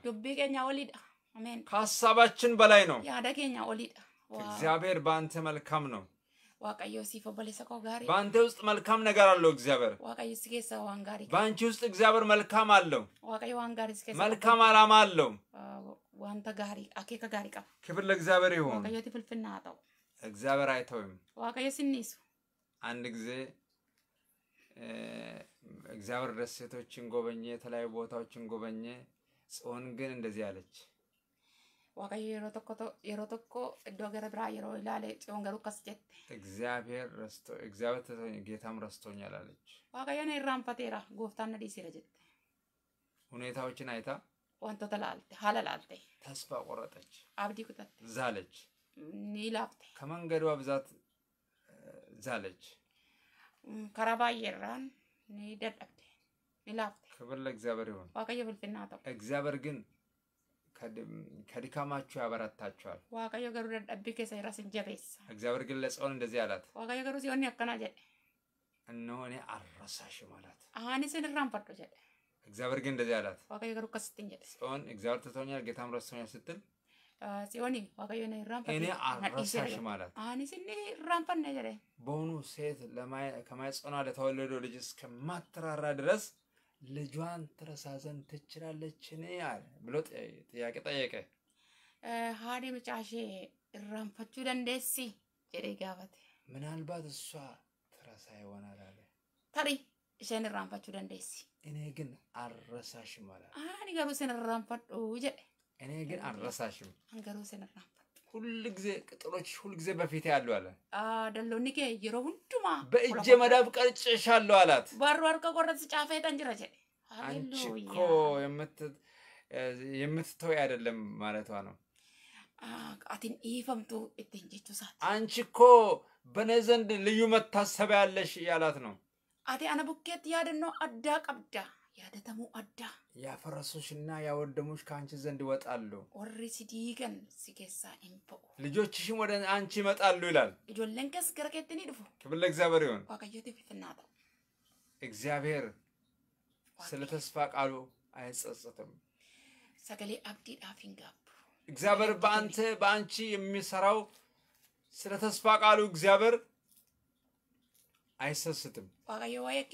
ከሀሳባችን በላይ ነው። እግዚአብሔር በአንተ መልካም ነው። waaqayyo siif obboleessa በአንተ ውስጥ መልካም ነገር አለው እግዚአብሔር waaqayyo በአንቺ ውስጥ እግዚአብሔር መልካም አለው waaqayyo waan መልካም ዓላማ አለው ዋንተ ጋሪ አኬከ ጋሪ ቀብ ክብር ለእግዚአብሔር ይሁን waaqayዮ ትፍልፍና አጠው እግዚአብሔር አይተውም waaqayዮ ሲኒሱ አንድ ጊዜ እግዚአብሔር ደሴቶችን ጎበኘ፣ የተለያዩ ቦታዎችን ጎበኘ። ጽዮን ግን እንደዚህ አለች፣ ዋቀየሮ ቶኮ እዶ ገረ ብራ የሮ ላለ ጽዮን ገሩ ከስ እግዚአብሔር ረስቶ እግዚአብሔር ተቶኝ ጌታም ረስቶኛል አለች። ዋቀየን ፈቴራ ጎፍታነ ዲሲረ ጀት ሁኔታዎችን አይታ ወንቶተ ተላልተ ሀለ ተስፋ ቆረጠች፣ አብዲ ቁጠት ዛለች፣ ኒላፍቴ ከመንገዷ ብዛት ዛለች። ከረባ የራን ንደረቅቴ ንላፍቴ ክብር ለእግዚአብሔር ይሁን። ዋቀዮ ፍልፍና ተው እግዚአብሔር ግን ከድካማችሁ ያበረታችኋል። ዋቀዮ ገሩ ደደቢ ኬሰ ራስን ጀቤሳ እግዚአብሔር ግን ለጽዮን እንደዚህ አላት። ዋቀዮ ገሩ ሲሆን ያከና ጀደ እነሆ እኔ አልረሳሽም አላት። አሃኒስን ራንፈዶ ጀደ እግዚአብሔር ግን እንደዚህ አላት። ዋቀዮ ገሩ ከስትኝ ጀደ ጽዮን እግዚአብሔር ትቶኛል፣ ጌታም ረስቶኛል ስትል ጽዮን ዋቀዮ እኔ አረሳሽ ማለት አኒስ እኔ ራንፈን ጀረ በሆኑ ሴት ከማይጸኗ ለተወለዶ ልጅ እስከማትራራ ድረስ ልጇን ትረሳ ትችላለች ትችላለችን አለ ብሎ ጥያቄ ጠየቀ። ሀዴ መጫሼ እራንፈችው ደንደሲ ጀዴ ጋፈቴ ምናልባት እሷ ትረሳ ይሆናል አለ ተሪ እሸን እራንፈችው ደንደሲ እኔ ግን አረሳሽ ማለት አኒ ገሩ ስን እራንፈዱ ጀዴ እኔ ግን አልረሳሽም። አንገሮ ሰነራ ሁል ጊዜ ቅጠሎች ሁል ጊዜ በፊቴ አሉ አለ አደሎ ንጌ የሮ ሁንዱማ በእጄ መዳብ ቀርጭሻለሁ አላት። ባሩ አርቀ ቆረጽ ጫፈ ጠንጅረ አንቺ እኮ የምትተው አይደለም ማለቷ ነው። አቲን ኢፈምቱ እትን ሳት አንቺ እኮ በእኔ ዘንድ ልዩ መታሰቢያ ያለሽ እያላት ነው። አቴ አነ ቡኬት ያድኖ አዳ ቀብዳ ያደተሙ አዳ ያፈረሱሽና ያወደሙሽ ከአንቺ ዘንድ ይወጣሉ። ወሪ ሲዲገን ሲኬሳ እንበኡ ልጆችሽም ወደ አንቺ ይመጣሉ ይላል። ኢጆለን ከስ ገረኬትን ይድፉ ክብር ለእግዚአብሔር ይሁን። ዋቀየት ፍናጠ እግዚአብሔር ስለ ተስፋ ቃሉ አይጸጽትም። ሰገሌ አብዲ ዳፊን ጋቡ እግዚአብሔር በአንተ በአንቺ የሚሰራው ስለ ተስፋ ቃሉ እግዚአብሔር አይሰስትም። ዋቀየ ዋየኬ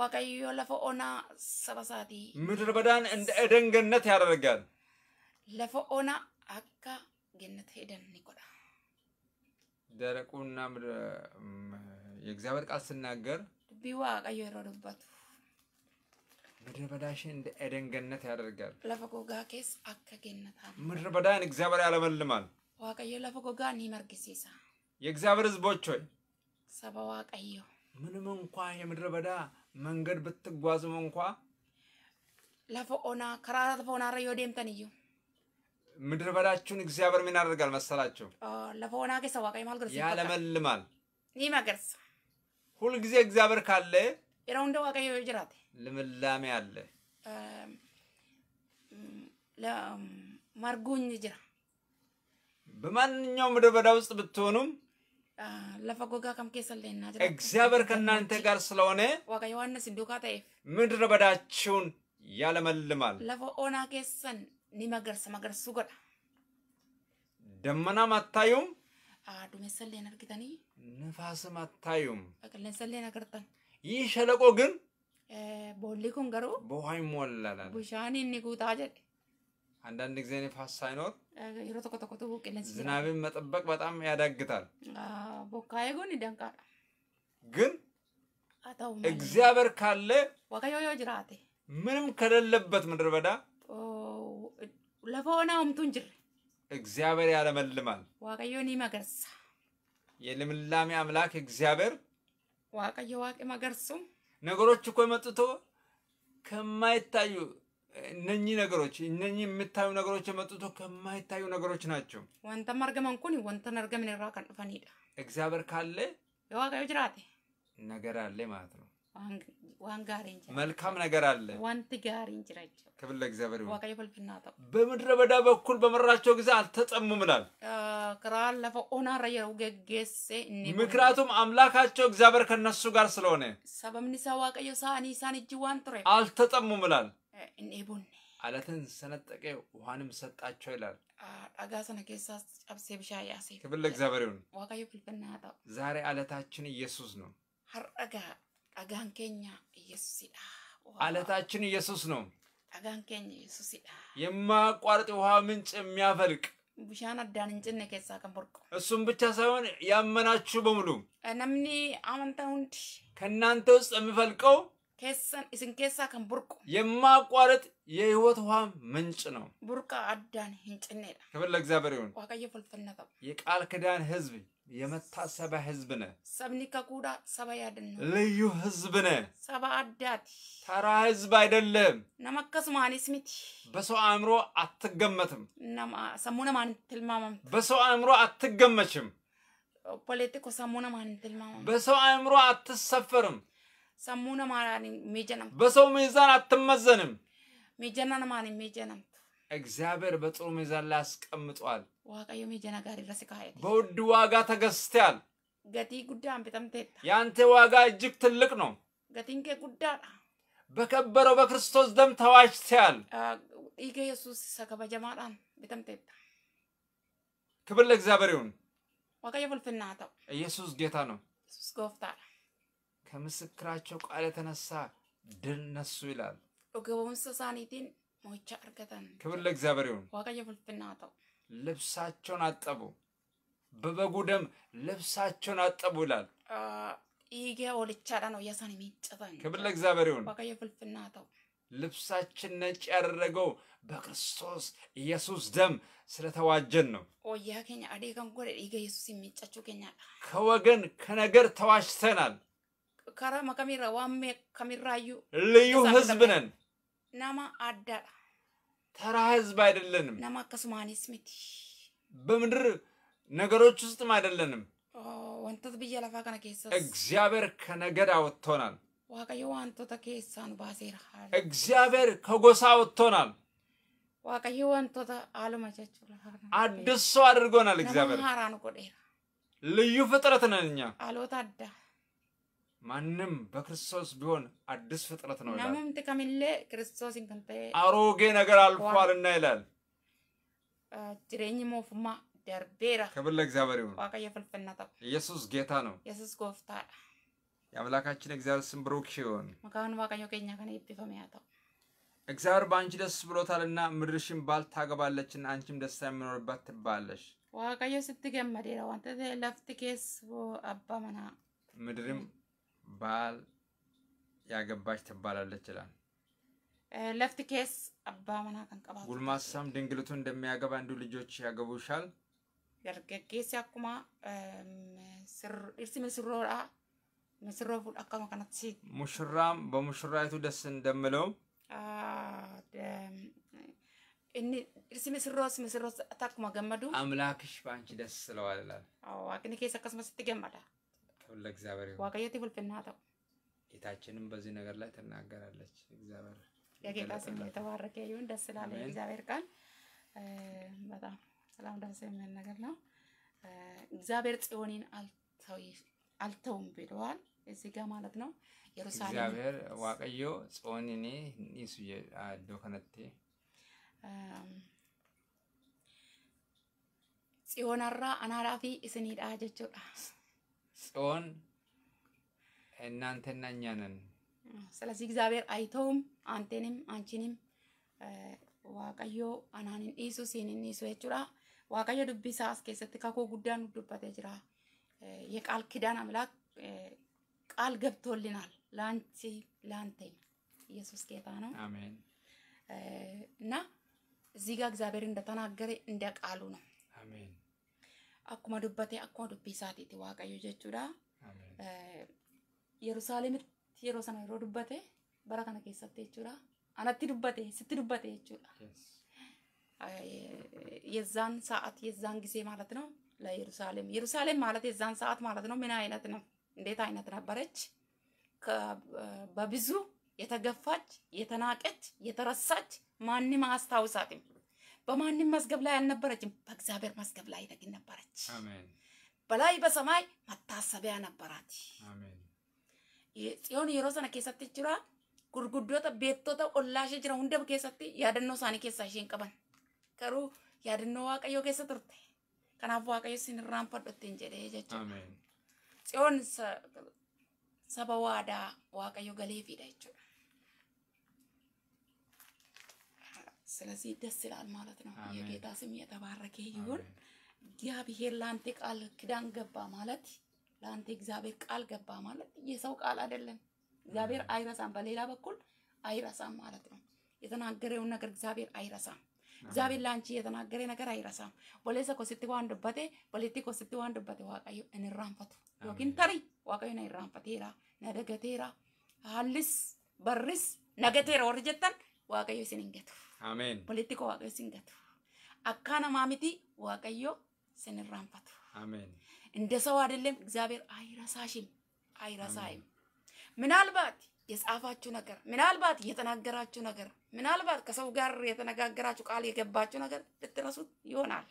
ዋቀዩ ለፈ ኦና ሰበሳቲ ምድር በዳን እንደ ኤደን ገነት ያደርጋል። ለፈ ኦና አካ ገነት ሄደን ይቆዳ ደረቁና የእግዚአብሔር ቃል ስናገር ቢዋ ቀዩ የረዱበት ምድር በዳሽን እንደ ኤደን ገነት ያደርጋል። ለፈ ጎጋ ኬስ አካ ገነት ምድረ በዳን እግዚአብሔር ያለመልማል። ዋቀዩ ለፈ ጎጋ ኒመርግሲሳ የእግዚአብሔር ህዝቦች ሆይ ሰበ ዋቀዩ ምንም እንኳ የምድር በዳ መንገድ ብትጓዝም እንኳ ለፈ ኦና ከራ ተፈ ኦና ረ ዮዴምተን እዩ ምድር በዳችሁን እግዚአብሔር ምን ያደርጋል መሰላቸው? ለፈ ኦና ኬሰ ዋቀኝ ማል ገርስ ያለመልማል ይመገርስ ሁልጊዜ እግዚአብሔር ካለ የራው እንደ ዋቀኝ ጅራቴ ልምላሜ አለ ማርጉኝ ጅራ በማንኛውም ምድር በዳ ውስጥ ብትሆኑም lafa gogaa kam keessa illee innaa jira. Egzaaber kanaante gar siloone. Waaqa Yohaannis duukaa ta'eef. Midra badaachuun yaalamallimaal. Lafa onaa keessan ni magarsa magarsuu godha. Dammana mattaayuun. Duumessa illee argitanii. Nifaasa mattaayuun. Qilleensa illee agartan. Yii shalaqoo gin. Boolli kun garuu. Bu'aa hin wallalan. Bishaan inni guutaa jedhe. አንዳንድ ጊዜ ንፋስ ሳይኖር ዝናብን መጠበቅ በጣም ያዳግታል። ግን እግዚአብሔር ካለ ምንም ከሌለበት ምድር በዳ ለፈሆና ምቱን ጅር እግዚአብሔር ያለመልማል። ዋቀዮን መገርሳ የልምላሜ አምላክ እግዚአብሔር ዋቀዮ ዋቄ መገርሱም ነገሮች እኮ መጥቶ ከማይታዩ እነኚህ ነገሮች እነኚህ የምታዩ ነገሮች የመጡት ከማይታዩ ነገሮች ናቸው። ወንተም አርገመን ኩን ወንተን አርገምን ራ ከን ዱፈኒዳ እግዚአብሔር ካለ የዋጋዩ ጅራቴ ነገር አለ ማለት ነው። ዋን ጋሪ መልካም ነገር አለ። ዋንቲ ጋሪ እንጅራቸው ክብል ለእግዚአብሔር ይሁን። ዋጋዩ ፍልፍና ተው በምድረ በዳ በኩል በመራቸው ጊዜ አልተጠሙም ይላል። ክራን ለፈ ኦና ረየው ገገሴ ገጌሴ ምክንያቱም አምላካቸው እግዚአብሔር ከነሱ ጋር ስለሆነ ሰበምኒ ሰዋቀዮ ሳኒ ሳኒ እጅ ዋን ቱሬ አልተጠሙም ይላል። እንኤቡን አለትን ሰነጠቀ ውሃንም ሰጣቸው ይላል። ዳጋ ሰነ ኬሳስ ጨብሴ ብሻ ያሴ ክብር ለእግዚአብሔር ይሁን። ዋቃዩ ፍልፍና ያጣው ዛሬ አለታችን ኢየሱስ ነው። ሀረጋ ዳጋን ኬኛ ኢየሱስ አለታችን ኢየሱስ ነው። ዳጋን ኬኛ ኢየሱስ የማያቋርጥ ውሃ ምንጭ የሚያፈልቅ ብሻን አዳን እንጭን ኬሳ ከንቦርቆ እሱም ብቻ ሳይሆን ያመናችሁ በሙሉ ነምኒ አመንታ ሁንዲ ከእናንተ ውስጥ የሚፈልቀው keessan isin keessaa kan የማቋረጥ የህይወት ውሃ ምንጭ ነው። ቡርቃ አዳን ሂንጭኔዳ ክብር ለእግዚአብሔር ይሁን። ዋቀየ ፍልፍልና ቀብ የቃል ኪዳን ህዝብ የመታሰቢያ ህዝብ ነ ሰብኒ ከኩዳ ሰባ ያድን ልዩ ህዝብ ነ ሰባ አዳት ተራ ህዝብ አይደለም። ነመከስ ማኒስ ስሚት በሰው አእምሮ አትገመትም። ሰሙነ ማን ትልማማም በሰው አእምሮ አትገመችም። ፖለቲኮ ሰሙነ ማን ትልማማም በሰው አእምሮ አትሰፈርም። ሰሙነ ማራን ሚጀነም በሰው ሚዛን አትመዘንም። ሚጀናን ማን ሚጀነም እግዚአብሔር በጥሩ ሚዛን ላይ አስቀምጧል። ዋቃዮ ሚጀና ጋር ረስ በውድ ዋጋ ተገዝተሃል። ገቲ ጉዳ አንበጣም ያንተ ዋጋ እጅግ ትልቅ ነው። ገቲንከ ጉዳ በከበረው በክርስቶስ ደም ተዋጅተሃል። ኢገ ኢየሱስ ሰከበጀማዳን በጣም ክብር ለእግዚአብሔር ይሁን። ዋቃዮ ፍልፍና ኢየሱስ ጌታ ነው። ኢየሱስ ጎፍታ ከምስክራቸው ቃል የተነሳ ድል ነሱ ይላል። dhugaawumsa ሞቻ እርገተን ክብር ለእግዚአብሔር ይሁን። ዋቀየ fulfinnaa ta'u። ልብሳቸውን አጠቡ፣ በበጉ ደም ልብሳቸውን አጠቡ ይላል። ይጌ oolichaadhaan ነው isaanii miiccatan። ክብር ለእግዚአብሔር ይሁን። ዋቀየ fulfinnaa ta'u። ልብሳችን ነጭ ያደረገው በክርስቶስ ኢየሱስ ደም ስለተዋጀን ነው። ወያ ኬኛ አዴ ከን ጎደ ዲገ ኢየሱስ የሚጫቸው ኬኛ ከወገን ከነገር ተዋሽተናል። karama kamirra waan mee kamirraayyuu ልዩ ህዝብ ነን። nama addaadha። ተራ ህዝብ አይደለንም። nama akkasumaanis miti። በምድር ነገሮች ውስጥም አይደለንም። wantoota biyya lafaa kana keessas እግዚአብሔር ከነገድ አወጥቶናል። waaqayyo wantoota keessaan baaseera እግዚአብሔር ከጎሳ አወጥቶናል። waaqayyo wantoota haaluma jechuudha አዲስ ሰው አድርጎናል። እግዚአብሔር ሃራን ጎዴራ ልዩ ፍጥረት ነን እኛ አሎታ አዳ ማንም በክርስቶስ ቢሆን አዲስ ፍጥረት ነው ይላል። አሮጌ ነገር አልፏልና ይላል። ጅሬኝ ሞፉማ ደርቤራ ክብር ለእግዚአብሔር ይሁን። ኢየሱስ ጌታ ነው። የአምላካችን እግዚአብሔር ስም ብሩክ ሲሆን መካኑ በአንቺ ደስ ብሎታልና ምድርሽን ባል ታገባለችና አንቺም ደስታ የሚኖርባት ትባለሽ። ምድርም ባል ያገባች ትባላለች ይላል። ለፍት ኬስ አባ መና ከንቀባ ጉልማሳም ድንግልቱ እንደሚያገባ እንዱ ልጆች ያገቡሻል። ደርገጌስ አኩማ ርሲ ምስሮራ ምስሮ ፉል አካማ ከናት ሙሽራም በሙሽራይቱ ደስ እንደምለው እኒ እርሲ ምስሮስ ምስሮስ ታኩማ ገመዱ አምላክሽ በአንቺ ደስ ስለዋል አግኒ ኬስ አከስመስ ትገመዳ ክብር ለእግዚአብሔር ይሁን። ዋቀየት ይሁል ፍናተው ጌታችንም በዚህ ነገር ላይ ትናገራለች። እግዚአብሔር የጌታ ስም የተባረከ ይሁን። ደስ ላለ እግዚአብሔር ቃል በጣም ሰላም ደስ የሚል ነገር ነው። እግዚአብሔር ጽዮንን አልተውም ብለዋል። እዚህ ጋር ማለት ነው ኢየሩሳሌም እግዚአብሔር ዋቀዮ ጽዮንኒ ኒሱ አዶ ከነቴ ጽዮን አናራፊ እስኒዳ ጀቹዳ ጽዮን እናንተና እኛ ነን። ስለዚህ እግዚአብሔር አይተውም አንቴንም አንቺንም ዋቀዮ አናንን ኢሱ ሲንን ኢሱ የቹራ ዋቀዮ ዱቢሳ አስኬሰት ካኮ ጉዳን ዱበተ ጅራ የቃል ኪዳን አምላክ ቃል ገብቶልናል። ላንቺ ለአንተ ኢየሱስ ጌታ ነው። አሜን። እና እዚህ ጋር እግዚአብሔር እንደተናገረ እንደ ቃሉ ነው። አሜን። akkuma dubbate akkuma dubbii isaatiiti waaqayyo jechuudha. Yerusaalemitti yeroo sana yeroo dubbate bara kana keessatti jechuudha. Anatti dubbate sitti dubbate jechuudha. Yezzaan yezzaan sa'aati gisee የዛን ሰዓት የዛን Yerusaalem ማለት ነው ለኢየሩሳሌም ኢየሩሳሌም ማለት የዛን ሰዓት ማለት ነው ምን አይነት ነው እንዴት አይነት ነበረች? በብዙ የተገፋች የተናቀች የተረሳች ማንም አያስታውሳትም። በማንም መዝገብ ላይ አልነበረችም፣ በእግዚአብሔር መዝገብ ላይ ደግን ነበረች። በላይ በሰማይ መታሰቢያ ነበራት። ጽዮን የሮ ሰነ ኬሰት ችራ ጉርጉዶተ ቤቶተ ኦላሽ ችራ ሁንደብ ኬሰት ያደኖ ሳኒ ኬሳ ሽን ቀበን ከሩ ያደኖ ዋቀዮ ኬሰ ቱርቴ ከናፍ ዋቀዮ ሲንራን ፈዶቴን ጀደ ጀቸ ጽዮን ሰበ ዋዳ ዋቀዮ ገሌ ፊዳ ጀቹudha ስለዚህ ደስ ይላል ማለት ነው። የጌታ ስም የተባረከ ይሁን። እግዚአብሔር ለአንተ ቃል ክዳን ገባ ማለት ለአንተ እግዚአብሔር ቃል ገባ ማለት የሰው ቃል አይደለም። እግዚአብሔር አይረሳም፣ በሌላ በኩል አይረሳም ማለት ነው። የተናገረውን ነገር እግዚአብሔር አይረሳም። እግዚአብሔር ለአንቺ የተናገረ ነገር አይረሳም። ወለሰ ኮስቲ ዋንዱበቴ ወለቲ ኮስቲ ዋንዱበቴ ዋቃዩ እንራንፈቱ ዮኪን ተሪ ዋቃዩን አይራንፈቴራ ነደገቴራ አልስ በርስ ነገቴራ ወርጀተን waaqayyo isin hin gatu. Ameen. Poliitika waaqayyo isin gatu. Akka namaa miti waaqayyo isin irraanfatu. Ameen. እንደ ሰው አይደለም። እግዚአብሔር አይረሳሽም፣ አይረሳይም። ምናልባት የጻፋችሁ ነገር፣ ምናልባት የተናገራችሁ ነገር፣ ምናልባት ከሰው ጋር የተነጋገራችሁ ቃል የገባችሁ ነገር ልትረሱት ይሆናል።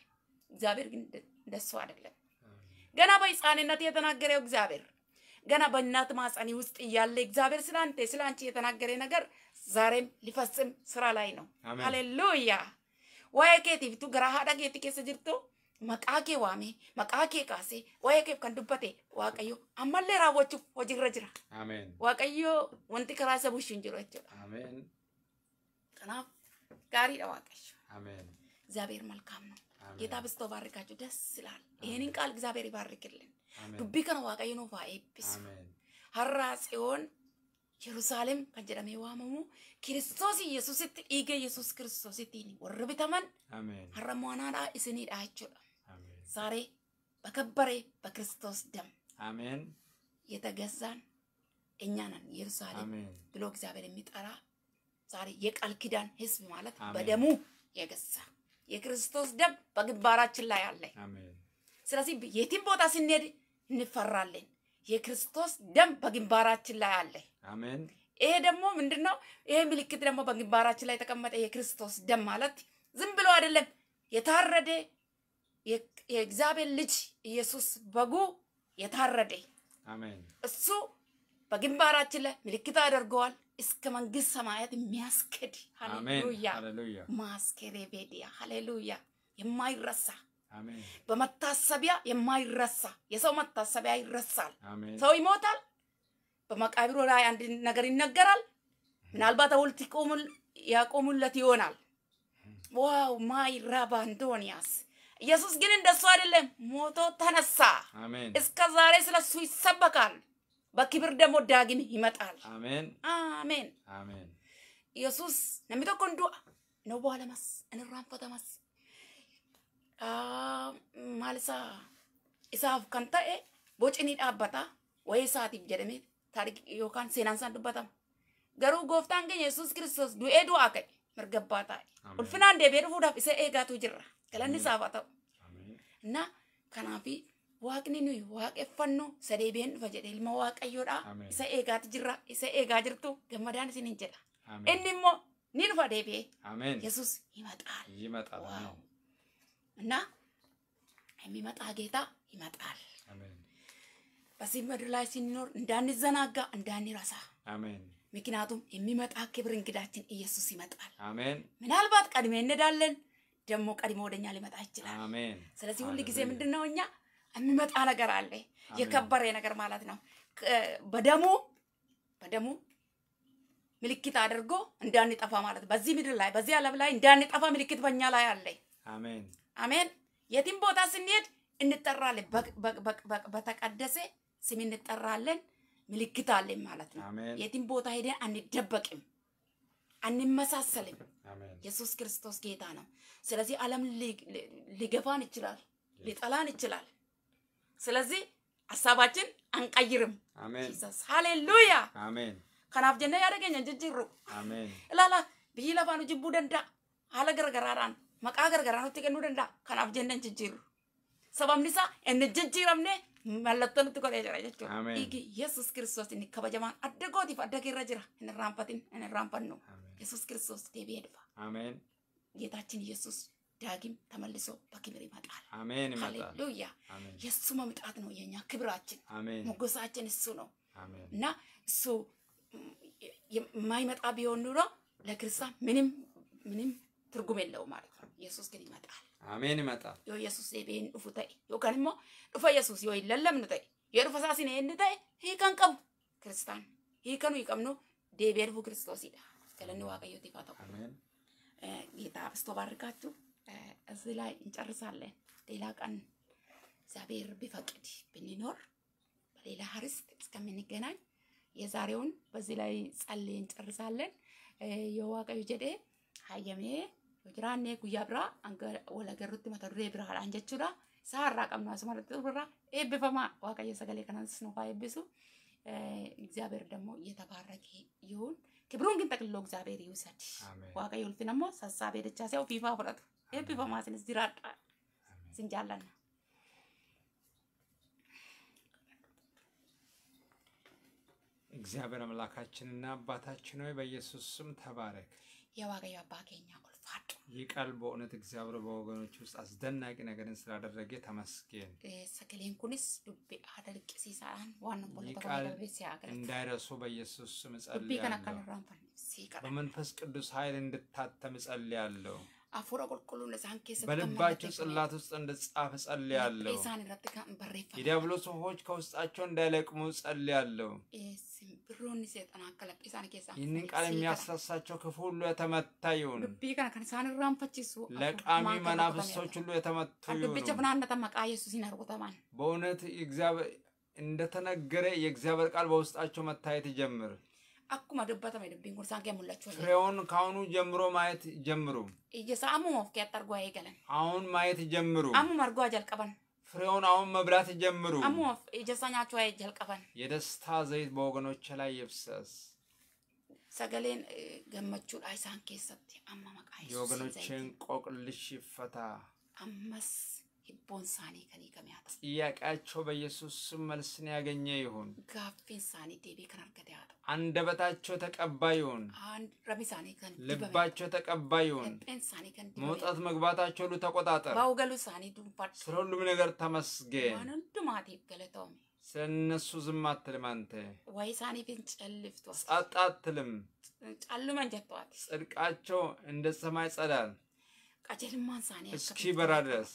እግዚአብሔር ግን እንደሱ አይደለም። ገና በሕፃንነት የተናገረው እግዚአብሔር ገና በእናት ማፀኒ ውስጥ እያለ እግዚአብሔር ስለ አንተ ስለ አንቺ የተናገረ ነገር ዛሬም ሊፈጽም ስራ ላይ ነው። ሃሌሉያ ወይ ኬቲፍቱ ገራ ሀዳ ጌቲ ኬሰ ጅርቶ መቃ ዋሜ መቃ ኬ ቃሴ ዋየ ኬፍ ከን ዋቀዮ አማሌ ራወቹፍ ሆጂረ ጅራ ዋቀዮ ወንቲ ከራሰ ሰ ቡሽ እንጅሮ ጀዳ ከናፍ ጋሪ አሜን። እግዚአብሔር መልካም ነው። ጌታ ብስቶ ባርካችሁ ደስ ይላል። ይሄንን ቃል እግዚአብሔር ይባርክልን። ዱቢ ከነ ዋቀዮ ነው ፋኤብስ ሀራ ጽዮን Yerusaalem kan jedhamee waamamu kiristoos Yesuusitti dhiiga Yesuus kiristoosittiin warri bitaman har'a mo'anaadhaa isinidha jechuudha. ዛሬ በከበሬ በክርስቶስ ደም አሜን የተገዛን እኛ ነን ኢየሩሳሌም ብሎ እግዚአብሔር የሚጠራ ዛሬ የቃል ኪዳን ህዝብ ማለት በደሙ የገዛ የክርስቶስ ደም በግንባራችን ላይ አለ። ስለዚህ የትም ቦታ ስንሄድ እንፈራለን። የክርስቶስ ደም በግንባራችን ላይ አለ። አሜን። ይሄ ደግሞ ምንድን ነው? ይሄ ምልክት ደግሞ በግንባራችን ላይ የተቀመጠ የክርስቶስ ደም ማለት ዝም ብሎ አይደለም። የታረደ የእግዚአብሔር ልጅ ኢየሱስ በጉ የታረደ እሱ በግንባራችን ላይ ምልክት አድርገዋል። እስከ መንግስት ሰማያት የሚያስክድ ሃሌሉያ፣ ማስኬሬቤዲያ ሃሌሉያ፣ የማይረሳ በመታሰቢያ የማይረሳ የሰው መታሰቢያ ይረሳል። ሰው ይሞታል፣ በመቃብሩ ላይ አንድ ነገር ይነገራል። ምናልባት ሐውልት ያቆሙለት ይሆናል። ዋው ማይ ማይራባ አንዶንያስ። ኢየሱስ ግን እንደሱ አይደለም፣ ሞቶ ተነሳ። እስከ ዛሬ ስለሱ ይሰበካል። በክብር ደግሞ ዳግም ይመጣል። አሜን አሜን አሜን። ኢየሱስ ነሚ tokko hundu ነው በኋለመስ እንራንፈተመስ maalisa isaaf kan ta'e bocni dhaabbata ወይ isaatiif jedhamee taarikii yookaan seenaan isaan dubbatamu. Garuu gooftaan keenya Yesuus Kiristoos du'ee du'aa ka'e mirga abbaa taa'e. Ulfinaan deebi'ee dhufuudhaaf isa eegaatu jirra. Galanni isaaf haa ta'u. Na kanaafi waaqni nuyi waaqeffannoo sadee bi'een dhufa jedhee ilma waaqayyoodhaa isa eegaatu jirra. Isa eegaa jirtu gammadaan isiniin jedha. Inni immoo ni dhufa deebi'ee. Yesuus ይመጣል። ይመጣል እና የሚመጣ ጌታ ይመጣል። በዚህ ምድር ላይ ሲኖር እንዳንዘናጋ እንዳንረሳ። አሜን። ምክንያቱም የሚመጣ ክብር እንግዳችን ኢየሱስ ይመጣል። አሜን። ምናልባት ቀድሜ እንዳለን ደግሞ ቀድሞ ወደኛ ሊመጣ ይችላል። አሜን። ስለዚህ ሁል ጊዜ ምንድነው እኛ የሚመጣ ነገር አለ፣ የከበረ ነገር ማለት ነው። በደሙ በደሙ ምልክት አድርጎ እንዳንጠፋ ማለት በዚህ ምድር ላይ በዚህ ዓለም ላይ እንዳንጠፋ ምልክት በእኛ ላይ አለ። አሜን አሜን። የትም ቦታ ስንሄድ እንጠራለን በተቀደሰ ስም እንጠራለን፣ ምልክት አለን ማለት ነው። የትም ቦታ ሄደን አንደበቅም፣ አንመሳሰልም። ኢየሱስ ክርስቶስ ጌታ ነው። ስለዚህ ዓለም ሊገፋን ይችላል፣ ሊጠላን ይችላል። ስለዚህ ሀሳባችን አንቀይርም። ጂሰስ ሃሌሉያ። ከናፍ ጀነ ያደገኘ ጅጅሩ ላላ ብሂ ለፋኑ ጅቡ ደንዳ ሀለ ገረገራራን መቃ ደንዳ ከናፍ ጀነን ጅጅሩ ሰበምኒሳ እን ጅጅረምኔ mallattoon itti godhee jira jechuudha. Dhiigi Yesuus Kiristoos inni kabajamaan adda gootiif adda keerra jira. Hin irraanfatin, hin irraanfannu. Yesuus Kiristoos deebi'ee dhufa. Ameen. Geetaachin Yesuus tamallisoo bakki ጌታችን ኢየሱስ Ameen ተመልሶ በክብር ይመጣል። አሜን። ሃሌሉያ። የእሱማ ምጣት ነው የኛ ክብራችን፣ ሞገሳችን እሱ ነው እና እሱ የማይመጣ ቢሆን ኑሮ ለክርስቲያን ምንም minim ትርጉም የለውም ማለት ነው። ኢየሱስ ግን ይመጣል። Ameen himata. Yoo Yesuus deebi'een dhufu ta'e yookaan immoo dhufa Yesuus yoo hin lallabnu ta'e yoo dhufa isaa sin eenyu ta'e hiikan qabu kiristaan hiikanuu hiikamnu deebi'ee dhufu kiristoosiidha. Galanni Waaqayyootiif haa ta'u. Ameen. ጌታ እስተባርካችሁ እዚህ ላይ እንጨርሳለን። ሌላ ቀን እግዚአብሔር ቢፈቅድ ብንኖር በሌላ ሀርስት እስከምንገናኝ የዛሬውን በዚህ ላይ ጸልይ እንጨርሳለን። የዋቀዩ ጀዴ ሀየሜ jiraannee guyyaa biraa hanga wal agarrutti mata duree biraadhaan jechuudha. Saarraa qabnu asumarratti xumurraa eebbifamaa waaqayyo sagalee kanas nu faa eebbisu. እግዚአብሔር ደግሞ እየተባረከ ይሁን። ክብሩን ግን ጠቅልሎ እግዚአብሔር ይውሰድ። ዋቀ ይሁልፊን ደግሞ ሰሳቤ ደቻ ሲያው ፊፋ ፍረቱ ኤብ በማስን ዝራጣ ስንጃለና እግዚአብሔር አምላካችንና አባታችን ሆይ በኢየሱስ ስም ተባረክ። የዋቀዩ አባ ኬኛ ይህ ቃል በእውነት እግዚአብሔር በወገኖች ውስጥ አስደናቂ ነገርን ስላደረገ ተመስገን። ሰገሌን ኩንስ ዱቤ አደልቅ ሲሳን ዋን እንዳይረሱ በኢየሱስ ስም እጸልያለሁ። በመንፈስ ቅዱስ ኃይል እንድታተም እጸልያለሁ። አፉረ ቁልቁሉን በልባቸው ጽላት ውስጥ እንድጻፍ ጸልያለሁ። የዲያብሎ ጽሁፎች ከውስጣቸው እንዳይለቅሙ ጸልያለሁ። ብሮን ሴጠና ከለብ ሳን ኬሳ ይህንን ቃል የሚያሳሳቸው ክፉ ሁሉ የተመታ ይሁን ቢቀን ከንሳን ራንፈችሱ ለቃሚ መናፍሶች ሁሉ የተመቱ ይሁኑ ብቸፍናነተ መቃ ኢየሱስ ይነርቁተማን በእውነት እንደተነገረ የእግዚአብሔር ቃል በውስጣቸው መታየት ይጀምር። አኩም አደባታ ማይደብ እንኩርሳን ከሙላቹ ፍሬውን ካሁኑ ጀምሮ ማየት ጀምሩ። እየሳሙ ሞፍ ከያጣርጓ አይገለን አሁን ማየት ጀምሩ። አሙ መርጓ ጀልቀበን ፍሬውን አሁን መብላት ጀምሩ። አሞፍ ኢጀሳኛቸው አይ ጀልቀበን የደስታ ዘይት በወገኖች ላይ ይፍሰስ። ሰገሌን ገመቹን አይሳን ኬሰብቲ አማ መቃ የወገኖችን ቆቅልሽ ይፈታ አመስ ቦንሳኔ ከኔ ገሚያት ጥያቄያቸው በኢየሱስ ስም መልስን ያገኘ ይሁን። ጋፊን ጋፊንሳኔ ዴቤ ከናርገደ ያጠ አንደበታቸው ተቀባይ ይሁን። ረቢሳኔ ከን ልባቸው ተቀባይ ይሁን። ጴንሳኔ ከን መውጣት መግባታቸው ሁሉ ተቆጣጠር። ባውገሉ ሳኔ ዱንባድ ስለ ሁሉም ነገር ተመስገን። ማንንዱማቴ ገለተውም ስለ እነሱ ዝም አትልም አንተ። ወይ ሳኔ ፊን ጨልፍቷ ጸጥ አትልም። ጫሉ መንጀቷት ጽድቃቸው እንደ ሰማይ ጸዳል ቀጀልማን ሳኔ እስኪበራ ድረስ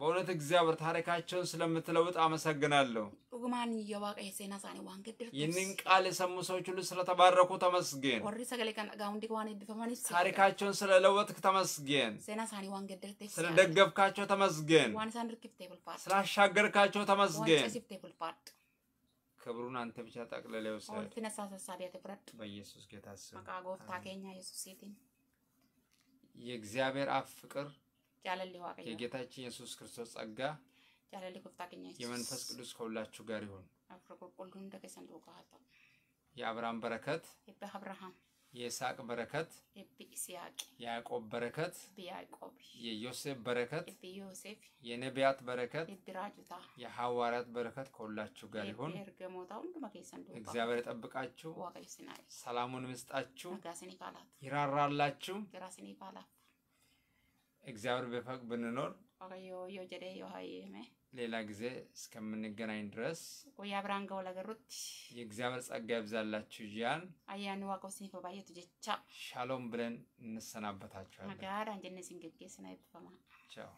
በእውነት እግዚአብሔር ታሪካቸውን ስለምትለውጥ አመሰግናለሁ። ኡግማን ይህንን ቃል የሰሙ ሰዎች ሁሉ ስለተባረኩ ተመስገን። ወሪ ሰገሌ ከን ታሪካቸውን ስለለወጥክ ተመስገን። ስለደገፍካቸው ተመስገን። ስላሻገርካቸው ተመስገን። ክብሩን አንተ ብቻ ጠቅልለው በኢየሱስ ጌታ ስም የእግዚአብሔር አብ ፍቅር የጌታችን ኢየሱስ ክርስቶስ ጸጋ የመንፈስ ቅዱስ ከሁላችሁ ጋር ይሁን። የአብርሃም በረከት የይስሐቅ በረከት የያዕቆብ በረከት የዮሴፍ በረከት የነቢያት በረከት የሐዋርያት በረከት ከሁላችሁ ጋር ይሁን። እግዚአብሔር ጠብቃችሁ ሰላሙን ምስጣችሁ፣ ይራራላችሁ። እግዚአብሔር ቢፈቅድ ብንኖር ሌላ ጊዜ እስከምንገናኝ ድረስ ጉያብራን ጋው ለገሩት የእግዚአብሔር ጸጋ ይብዛላችሁ እያል አያን ዋቆ ሲፍ ባየቱ ጀቻ ሻሎም ብለን እንሰናበታችኋለን። ጋር አንጀነሲን ገጌስና ይብፈማ ቻው